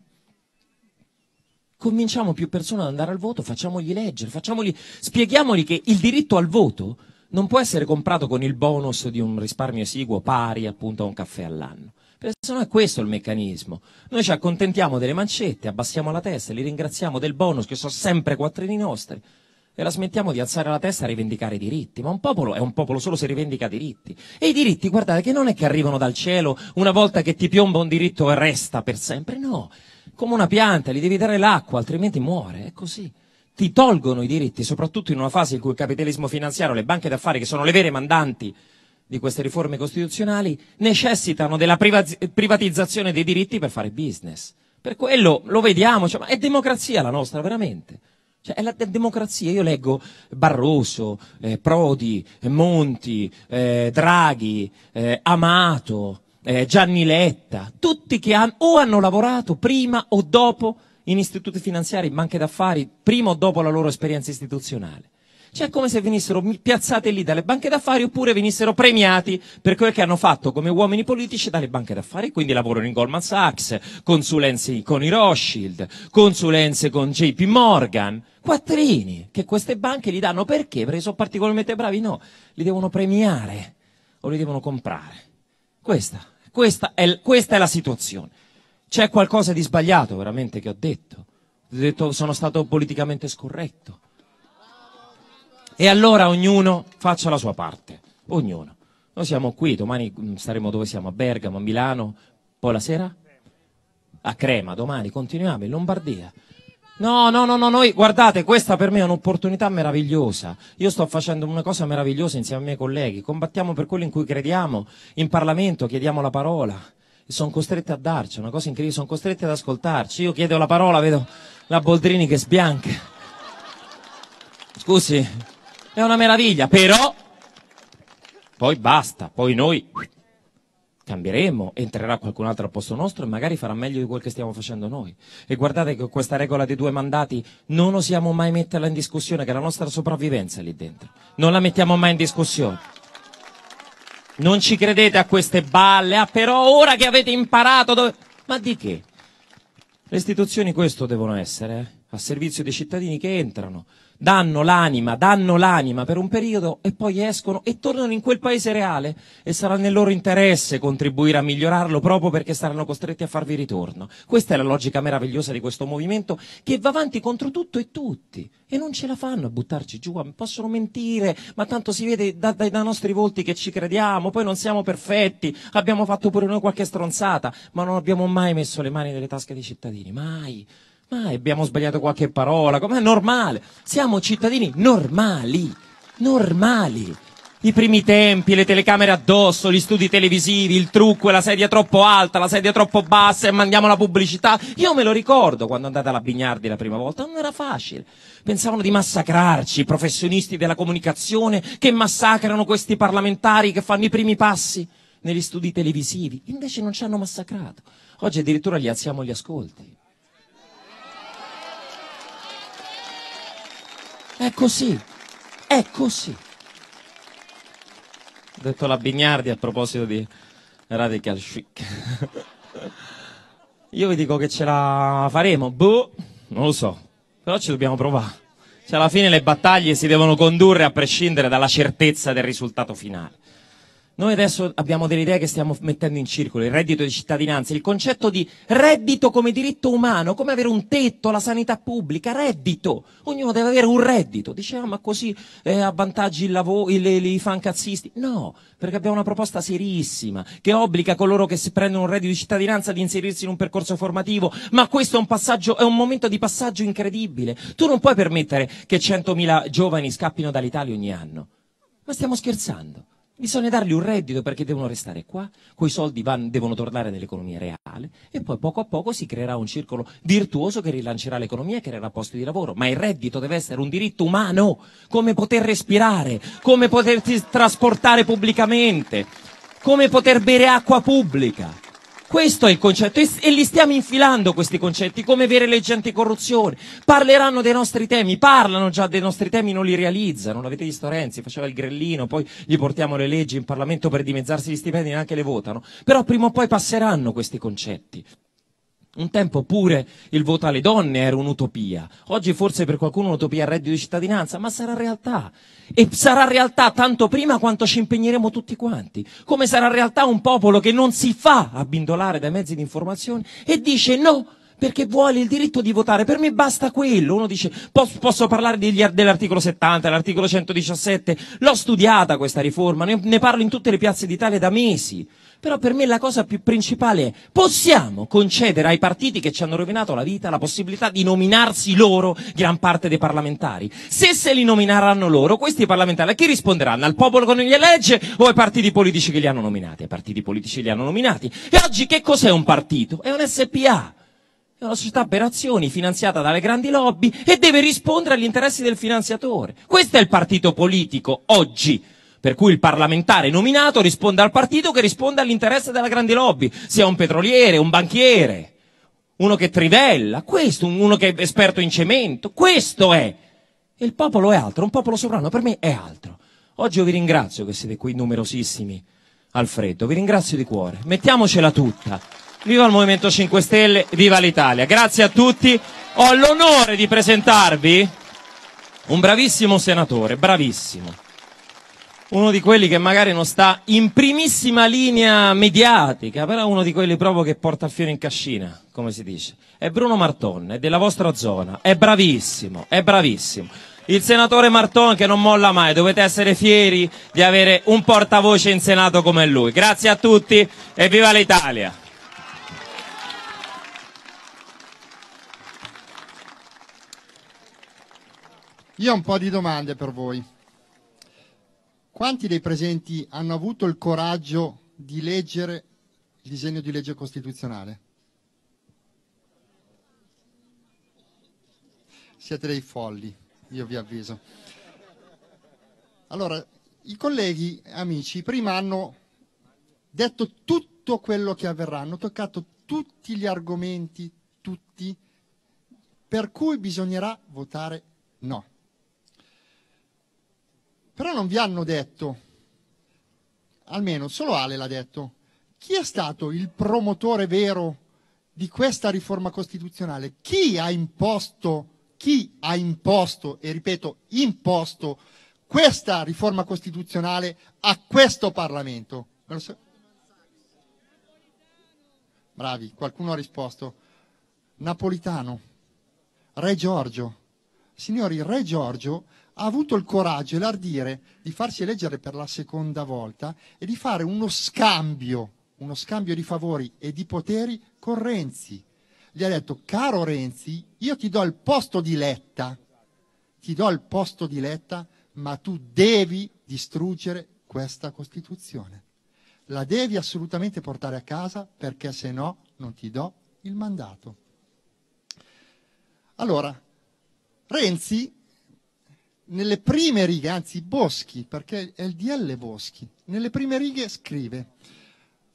convinciamo più persone ad andare al voto, facciamogli leggere, facciamogli, spieghiamogli che il diritto al voto non può essere comprato con il bonus di un risparmio esiguo pari appunto a un caffè all'anno. Perché se no è questo il meccanismo. Noi ci accontentiamo delle mancette, abbassiamo la testa, li ringraziamo del bonus che sono sempre quattrini nostri e la smettiamo di alzare la testa a rivendicare i diritti. Ma un popolo è un popolo solo se rivendica diritti. E i diritti, guardate, che non è che arrivano dal cielo una volta che ti piomba un diritto e resta per sempre, no come una pianta, gli devi dare l'acqua, altrimenti muore, è così. Ti tolgono i diritti, soprattutto in una fase in cui il capitalismo finanziario, le banche d'affari, che sono le vere mandanti di queste riforme costituzionali, necessitano della privatizzazione dei diritti per fare business. Per quello lo vediamo, cioè, ma è democrazia la nostra, veramente. Cioè, è la è democrazia, io leggo Barroso, eh, Prodi, eh, Monti, eh, Draghi, eh, Amato, eh, Gianni Letta, tutti che han, o hanno lavorato prima o dopo in istituti finanziari, banche d'affari, prima o dopo la loro esperienza istituzionale. Cioè è come se venissero piazzate lì dalle banche d'affari oppure venissero premiati per quel che hanno fatto come uomini politici dalle banche d'affari, quindi lavorano in Goldman Sachs, consulenze con i Rothschild, consulenze con JP Morgan, quattrini che queste banche gli danno perché? Perché sono particolarmente bravi? No, li devono premiare o li devono comprare. Questa, questa, è, questa è la situazione. C'è qualcosa di sbagliato veramente che ho detto. Ho detto sono stato politicamente scorretto. E allora ognuno faccia la sua parte. Ognuno. Noi siamo qui, domani mm, saremo dove siamo, a Bergamo, a Milano, poi la sera? A Crema, domani continuiamo in Lombardia. No, no, no, no, noi, guardate, questa per me è un'opportunità meravigliosa. Io sto facendo una cosa meravigliosa insieme ai miei colleghi. Combattiamo per quello in cui crediamo, in Parlamento chiediamo la parola. Sono costretti a darci, una cosa incredibile, sono costretti ad ascoltarci. Io chiedo la parola, vedo la Boldrini che sbianca. Scusi, è una meraviglia, però poi basta, poi noi cambieremo, entrerà qualcun altro al posto nostro e magari farà meglio di quel che stiamo facendo noi. E guardate che questa regola dei due mandati non osiamo mai metterla in discussione, che è la nostra sopravvivenza lì dentro. Non la mettiamo mai in discussione. Non ci credete a queste balle, ah però ora che avete imparato... Dove... Ma di che? Le istituzioni questo devono essere, eh? a servizio dei cittadini che entrano danno l'anima, danno l'anima per un periodo e poi escono e tornano in quel paese reale e sarà nel loro interesse contribuire a migliorarlo proprio perché saranno costretti a farvi ritorno. Questa è la logica meravigliosa di questo movimento che va avanti contro tutto e tutti e non ce la fanno a buttarci giù, possono mentire, ma tanto si vede da, dai dai nostri volti che ci crediamo, poi non siamo perfetti, abbiamo fatto pure noi qualche stronzata, ma non abbiamo mai messo le mani nelle tasche dei cittadini, mai ma abbiamo sbagliato qualche parola, com'è normale. Siamo cittadini normali, normali. I primi tempi, le telecamere addosso, gli studi televisivi, il trucco, la sedia troppo alta, la sedia troppo bassa e mandiamo la pubblicità. Io me lo ricordo quando andate alla Bignardi la prima volta, non era facile. Pensavano di massacrarci, i professionisti della comunicazione che massacrano questi parlamentari che fanno i primi passi negli studi televisivi. Invece non ci hanno massacrato. Oggi addirittura gli alziamo gli ascolti. È così, è così. Ho detto la Bignardi a proposito di Radical Chic. Io vi dico che ce la faremo, boh, non lo so, però ci dobbiamo provare. Cioè alla fine le battaglie si devono condurre a prescindere dalla certezza del risultato finale. Noi adesso abbiamo delle idee che stiamo mettendo in circolo, il reddito di cittadinanza, il concetto di reddito come diritto umano, come avere un tetto, la sanità pubblica, reddito. Ognuno deve avere un reddito. Diciamo, ma così eh, avvantaggi il lavoro, i fancazzisti. No, perché abbiamo una proposta serissima che obbliga coloro che si prendono un reddito di cittadinanza di inserirsi in un percorso formativo. Ma questo è un, passaggio, è un momento di passaggio incredibile. Tu non puoi permettere che 100.000 giovani scappino dall'Italia ogni anno. Ma stiamo scherzando. Bisogna dargli un reddito perché devono restare qua, quei soldi van, devono tornare nell'economia reale e poi poco a poco si creerà un circolo virtuoso che rilancerà l'economia e creerà posti di lavoro. Ma il reddito deve essere un diritto umano, come poter respirare, come potersi trasportare pubblicamente, come poter bere acqua pubblica. Questo è il concetto e, li stiamo infilando questi concetti come vere leggi anticorruzione. Parleranno dei nostri temi, parlano già dei nostri temi, non li realizzano. L'avete visto Renzi, faceva il grellino, poi gli portiamo le leggi in Parlamento per dimezzarsi gli stipendi, e neanche le votano. Però prima o poi passeranno questi concetti. Un tempo pure il voto alle donne era un'utopia. Oggi forse per qualcuno un'utopia è il reddito di cittadinanza, ma sarà realtà. E sarà realtà tanto prima quanto ci impegneremo tutti quanti. Come sarà realtà un popolo che non si fa abbindolare dai mezzi di informazione e dice no perché vuole il diritto di votare. Per me basta quello. Uno dice, posso, posso parlare degli, dell'articolo 70, dell'articolo 117. L'ho studiata questa riforma, ne, ne parlo in tutte le piazze d'Italia da mesi. Però per me la cosa più principale è, possiamo concedere ai partiti che ci hanno rovinato la vita la possibilità di nominarsi loro gran parte dei parlamentari? Se se li nomineranno loro, questi parlamentari a chi risponderanno? Al popolo che non li elegge o ai partiti politici che li hanno nominati? Ai partiti politici li hanno nominati. E oggi che cos'è un partito? È un SPA. È una società per azioni finanziata dalle grandi lobby e deve rispondere agli interessi del finanziatore. Questo è il partito politico oggi. Per cui il parlamentare nominato risponde al partito che risponde all'interesse della grande lobby, sia un petroliere, un banchiere, uno che trivella, questo, uno che è esperto in cemento, questo è. Il popolo è altro, un popolo sovrano per me è altro. Oggi io vi ringrazio che siete qui numerosissimi al freddo, vi ringrazio di cuore. Mettiamocela tutta. Viva il Movimento 5 Stelle, viva l'Italia. Grazie a tutti. Ho l'onore di presentarvi un bravissimo senatore, bravissimo uno di quelli che magari non sta in primissima linea mediatica, però uno di quelli proprio che porta il fiore in cascina, come si dice. È Bruno Marton, è della vostra zona, è bravissimo, è bravissimo. Il senatore Marton che non molla mai, dovete essere fieri di avere un portavoce in Senato come lui. Grazie a tutti e viva l'Italia! Io ho un po' di domande per voi. Quanti dei presenti hanno avuto il coraggio di leggere il disegno di legge costituzionale? Siete dei folli, io vi avviso. Allora, i colleghi, amici, prima hanno detto tutto quello che avverrà, hanno toccato tutti gli argomenti, tutti, per cui bisognerà votare no. Però non vi hanno detto, almeno solo Ale l'ha detto, chi è stato il promotore vero di questa riforma costituzionale? Chi ha imposto, chi ha imposto, e ripeto, imposto questa riforma costituzionale a questo Parlamento? Bravi, qualcuno ha risposto. Napolitano, Re Giorgio. Signori, Re Giorgio ha avuto il coraggio e l'ardire di farsi eleggere per la seconda volta e di fare uno scambio, uno scambio di favori e di poteri con Renzi. Gli ha detto, caro Renzi, io ti do il posto di letta, ti do il posto di letta, ma tu devi distruggere questa Costituzione. La devi assolutamente portare a casa perché se no non ti do il mandato. Allora, Renzi nelle prime righe, anzi Boschi, perché è il DL Boschi, nelle prime righe scrive,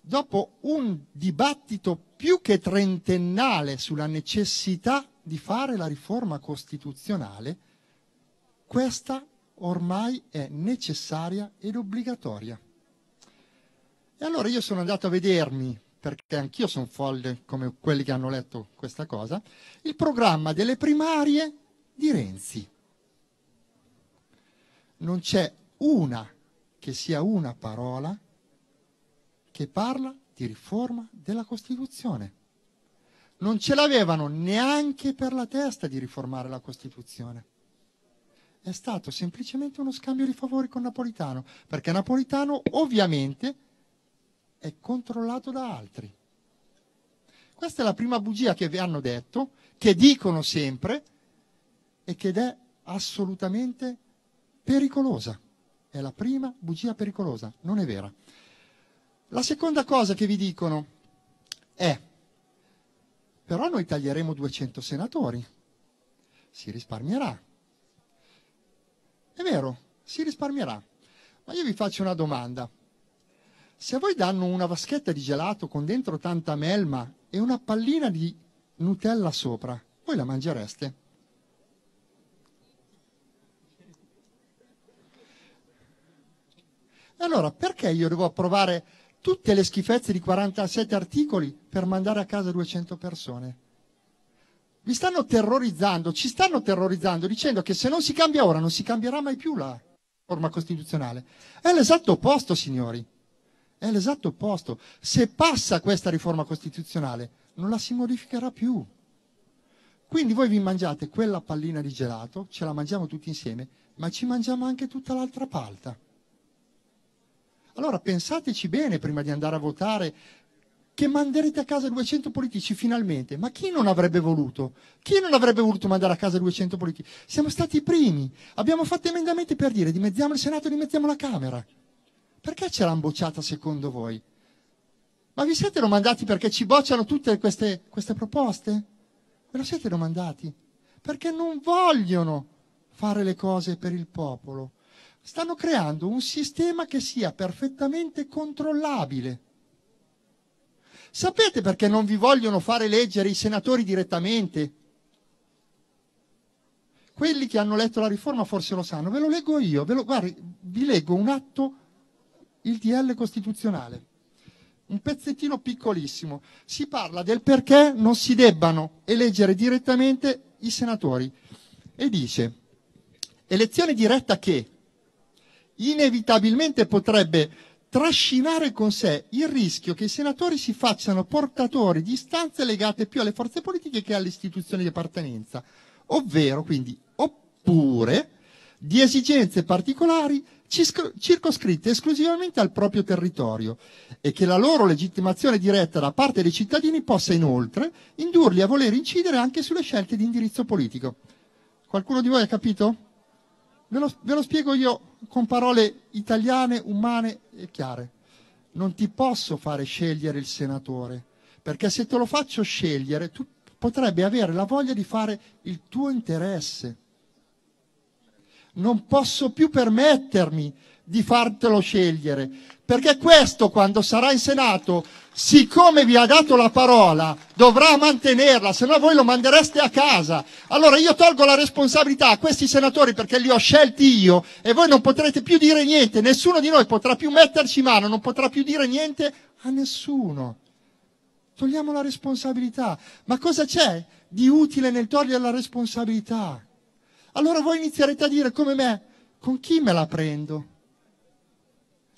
dopo un dibattito più che trentennale sulla necessità di fare la riforma costituzionale, questa ormai è necessaria ed obbligatoria. E allora io sono andato a vedermi, perché anch'io sono folle come quelli che hanno letto questa cosa, il programma delle primarie di Renzi non c'è una che sia una parola che parla di riforma della Costituzione. Non ce l'avevano neanche per la testa di riformare la Costituzione. È stato semplicemente uno scambio di favori con Napolitano, perché Napolitano ovviamente è controllato da altri. Questa è la prima bugia che vi hanno detto, che dicono sempre e che è assolutamente pericolosa. È la prima bugia pericolosa, non è vera. La seconda cosa che vi dicono è, però noi taglieremo 200 senatori, si risparmierà. È vero, si risparmierà. Ma io vi faccio una domanda. Se a voi danno una vaschetta di gelato con dentro tanta melma e una pallina di Nutella sopra, voi la mangereste? E Allora, perché io devo approvare tutte le schifezze di 47 articoli per mandare a casa 200 persone? Vi stanno terrorizzando, ci stanno terrorizzando dicendo che se non si cambia ora non si cambierà mai più la forma costituzionale. È l'esatto opposto, signori. È l'esatto opposto. Se passa questa riforma costituzionale non la si modificherà più. Quindi voi vi mangiate quella pallina di gelato, ce la mangiamo tutti insieme, ma ci mangiamo anche tutta l'altra palta. Allora pensateci bene prima di andare a votare che manderete a casa 200 politici finalmente. Ma chi non avrebbe voluto? Chi non avrebbe voluto mandare a casa 200 politici? Siamo stati i primi. Abbiamo fatto emendamenti per dire dimezziamo il Senato e dimezziamo la Camera. Perché ce l'hanno bocciata secondo voi? Ma vi siete domandati perché ci bocciano tutte queste, queste proposte? Ve lo siete domandati? Perché non vogliono fare le cose per il popolo stanno creando un sistema che sia perfettamente controllabile. Sapete perché non vi vogliono fare eleggere i senatori direttamente? Quelli che hanno letto la riforma forse lo sanno, ve lo leggo io, lo, guardi, vi leggo un atto, il DL costituzionale, un pezzettino piccolissimo. Si parla del perché non si debbano eleggere direttamente i senatori e dice elezione diretta che inevitabilmente potrebbe trascinare con sé il rischio che i senatori si facciano portatori di istanze legate più alle forze politiche che alle istituzioni di appartenenza, ovvero quindi oppure di esigenze particolari circoscritte esclusivamente al proprio territorio e che la loro legittimazione diretta da parte dei cittadini possa inoltre indurli a voler incidere anche sulle scelte di indirizzo politico. Qualcuno di voi ha capito? Ve lo, ve lo spiego io con parole italiane, umane e chiare. Non ti posso fare scegliere il senatore, perché se te lo faccio scegliere, tu potrebbe avere la voglia di fare il tuo interesse. Non posso più permettermi di fartelo scegliere, perché questo quando sarà in Senato siccome vi ha dato la parola, dovrà mantenerla, se no voi lo mandereste a casa. Allora io tolgo la responsabilità a questi senatori perché li ho scelti io e voi non potrete più dire niente, nessuno di noi potrà più metterci mano, non potrà più dire niente a nessuno. Togliamo la responsabilità. Ma cosa c'è di utile nel togliere la responsabilità? Allora voi inizierete a dire come me, con chi me la prendo?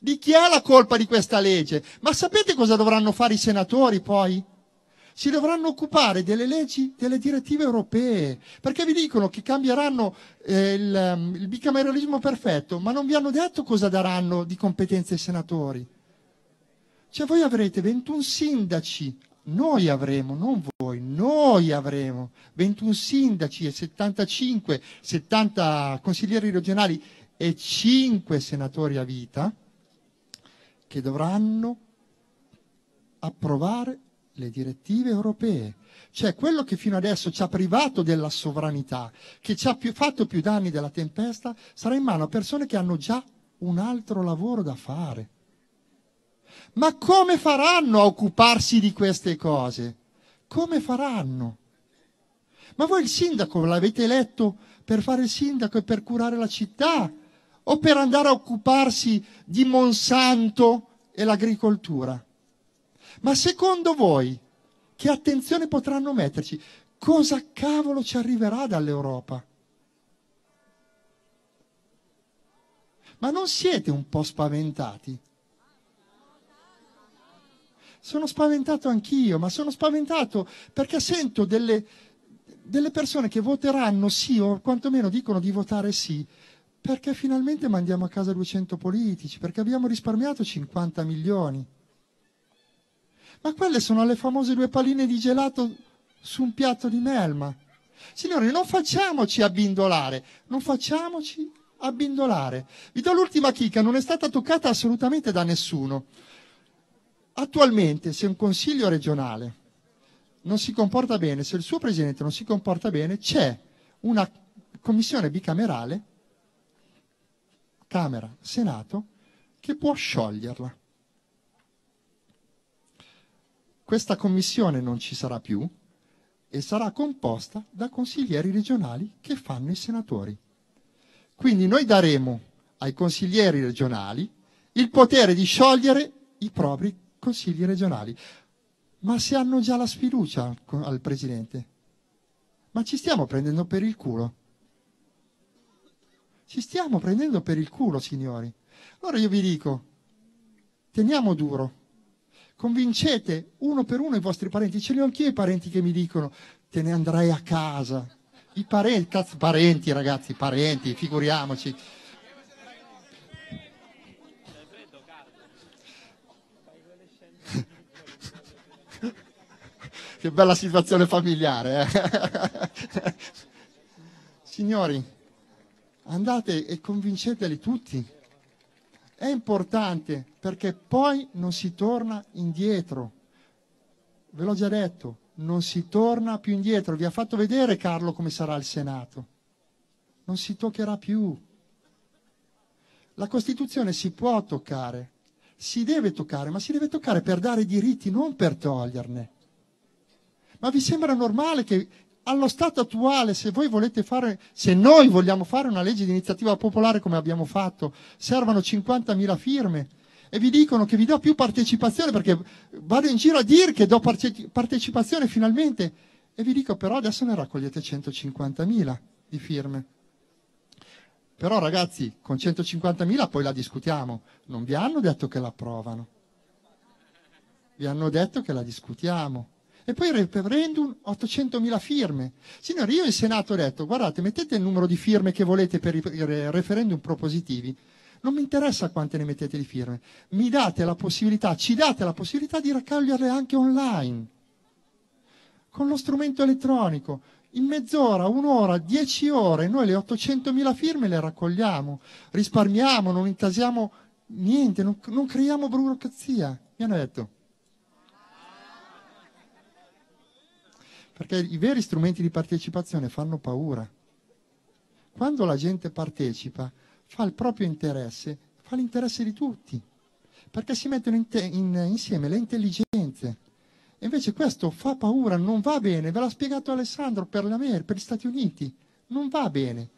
Di chi è la colpa di questa legge? Ma sapete cosa dovranno fare i senatori poi? si dovranno occupare delle leggi, delle direttive europee, perché vi dicono che cambieranno eh, il, ehm, il, bicameralismo perfetto, ma non vi hanno detto cosa daranno di competenze ai senatori. Cioè voi avrete 21 sindaci, noi avremo, non voi, noi avremo 21 sindaci e 75, 70 consiglieri regionali e 5 senatori a vita che dovranno approvare le direttive europee. Cioè quello che fino adesso ci ha privato della sovranità, che ci ha più, fatto più danni della tempesta, sarà in mano a persone che hanno già un altro lavoro da fare. Ma come faranno a occuparsi di queste cose? Come faranno? Ma voi il sindaco l'avete eletto per fare il sindaco e per curare la città, o per andare a occuparsi di Monsanto e l'agricoltura. Ma secondo voi che attenzione potranno metterci? Cosa cavolo ci arriverà dall'Europa? Ma non siete un po' spaventati? Sono spaventato anch'io, ma sono spaventato perché sento delle, delle persone che voteranno sì o quantomeno dicono di votare sì perché finalmente mandiamo a casa 200 politici, perché abbiamo risparmiato 50 milioni. Ma quelle sono le famose due palline di gelato su un piatto di melma. Signori, non facciamoci abbindolare, non facciamoci abbindolare. Vi do l'ultima chicca, non è stata toccata assolutamente da nessuno. Attualmente, se un consiglio regionale non si comporta bene, se il suo presidente non si comporta bene, c'è una commissione bicamerale Camera, Senato, che può scioglierla. Questa commissione non ci sarà più e sarà composta da consiglieri regionali che fanno i senatori. Quindi noi daremo ai consiglieri regionali il potere di sciogliere i propri consigli regionali. Ma se hanno già la sfiducia al, Presidente, ma ci stiamo prendendo per il culo. Ci stiamo prendendo per il culo, signori. Allora io vi dico, teniamo duro, convincete uno per uno i vostri parenti, ce li ho anch'io i parenti che mi dicono, te ne andrai a casa. I parenti, cazzo, parenti ragazzi, parenti, figuriamoci. che bella situazione familiare. Eh? Signori, andate e convinceteli tutti. È importante perché poi non si torna indietro. Ve l'ho già detto, non si torna più indietro. Vi ha fatto vedere Carlo come sarà il Senato. Non si toccherà più. La Costituzione si può toccare, si deve toccare, ma si deve toccare per dare diritti, non per toglierne. Ma vi sembra normale che allo stato attuale, se voi volete fare, se noi vogliamo fare una legge di iniziativa popolare come abbiamo fatto, servono 50.000 firme e vi dicono che vi do più partecipazione perché vado in giro a dire che do partecipazione finalmente e vi dico però adesso ne raccogliete 150.000 di firme. Però ragazzi, con 150.000 poi la discutiamo. Non vi hanno detto che l'approvano. Vi hanno detto che la discutiamo e poi il referendum, 800.000 firme. Signori, io in Senato ho detto, guardate, mettete il numero di firme che volete per i referendum propositivi, non mi interessa quante ne mettete di firme, mi date la possibilità, ci date la possibilità di raccoglierle anche online, con lo strumento elettronico. In mezz'ora, un'ora, dieci ore, noi le 800.000 firme le raccogliamo, risparmiamo, non intasiamo niente, non, non creiamo burocrazia. Mi hanno detto, Perché i veri strumenti di partecipazione fanno paura. Quando la gente partecipa, fa il proprio interesse, fa l'interesse di tutti, perché si mettono in te, in, insieme le intelligenze. E invece questo fa paura, non va bene, ve l'ha spiegato Alessandro per l'America, per gli Stati Uniti, non va bene.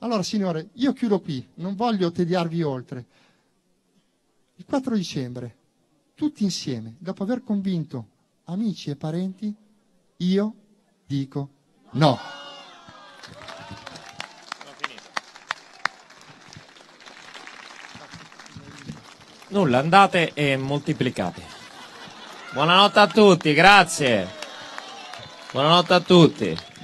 Allora signore, io chiudo qui, non voglio tediarvi oltre. Il 4 dicembre, tutti insieme, dopo aver convinto amici e parenti, io dico no. Nulla, andate e moltiplicate. Buonanotte a tutti, grazie. Buonanotte a tutti.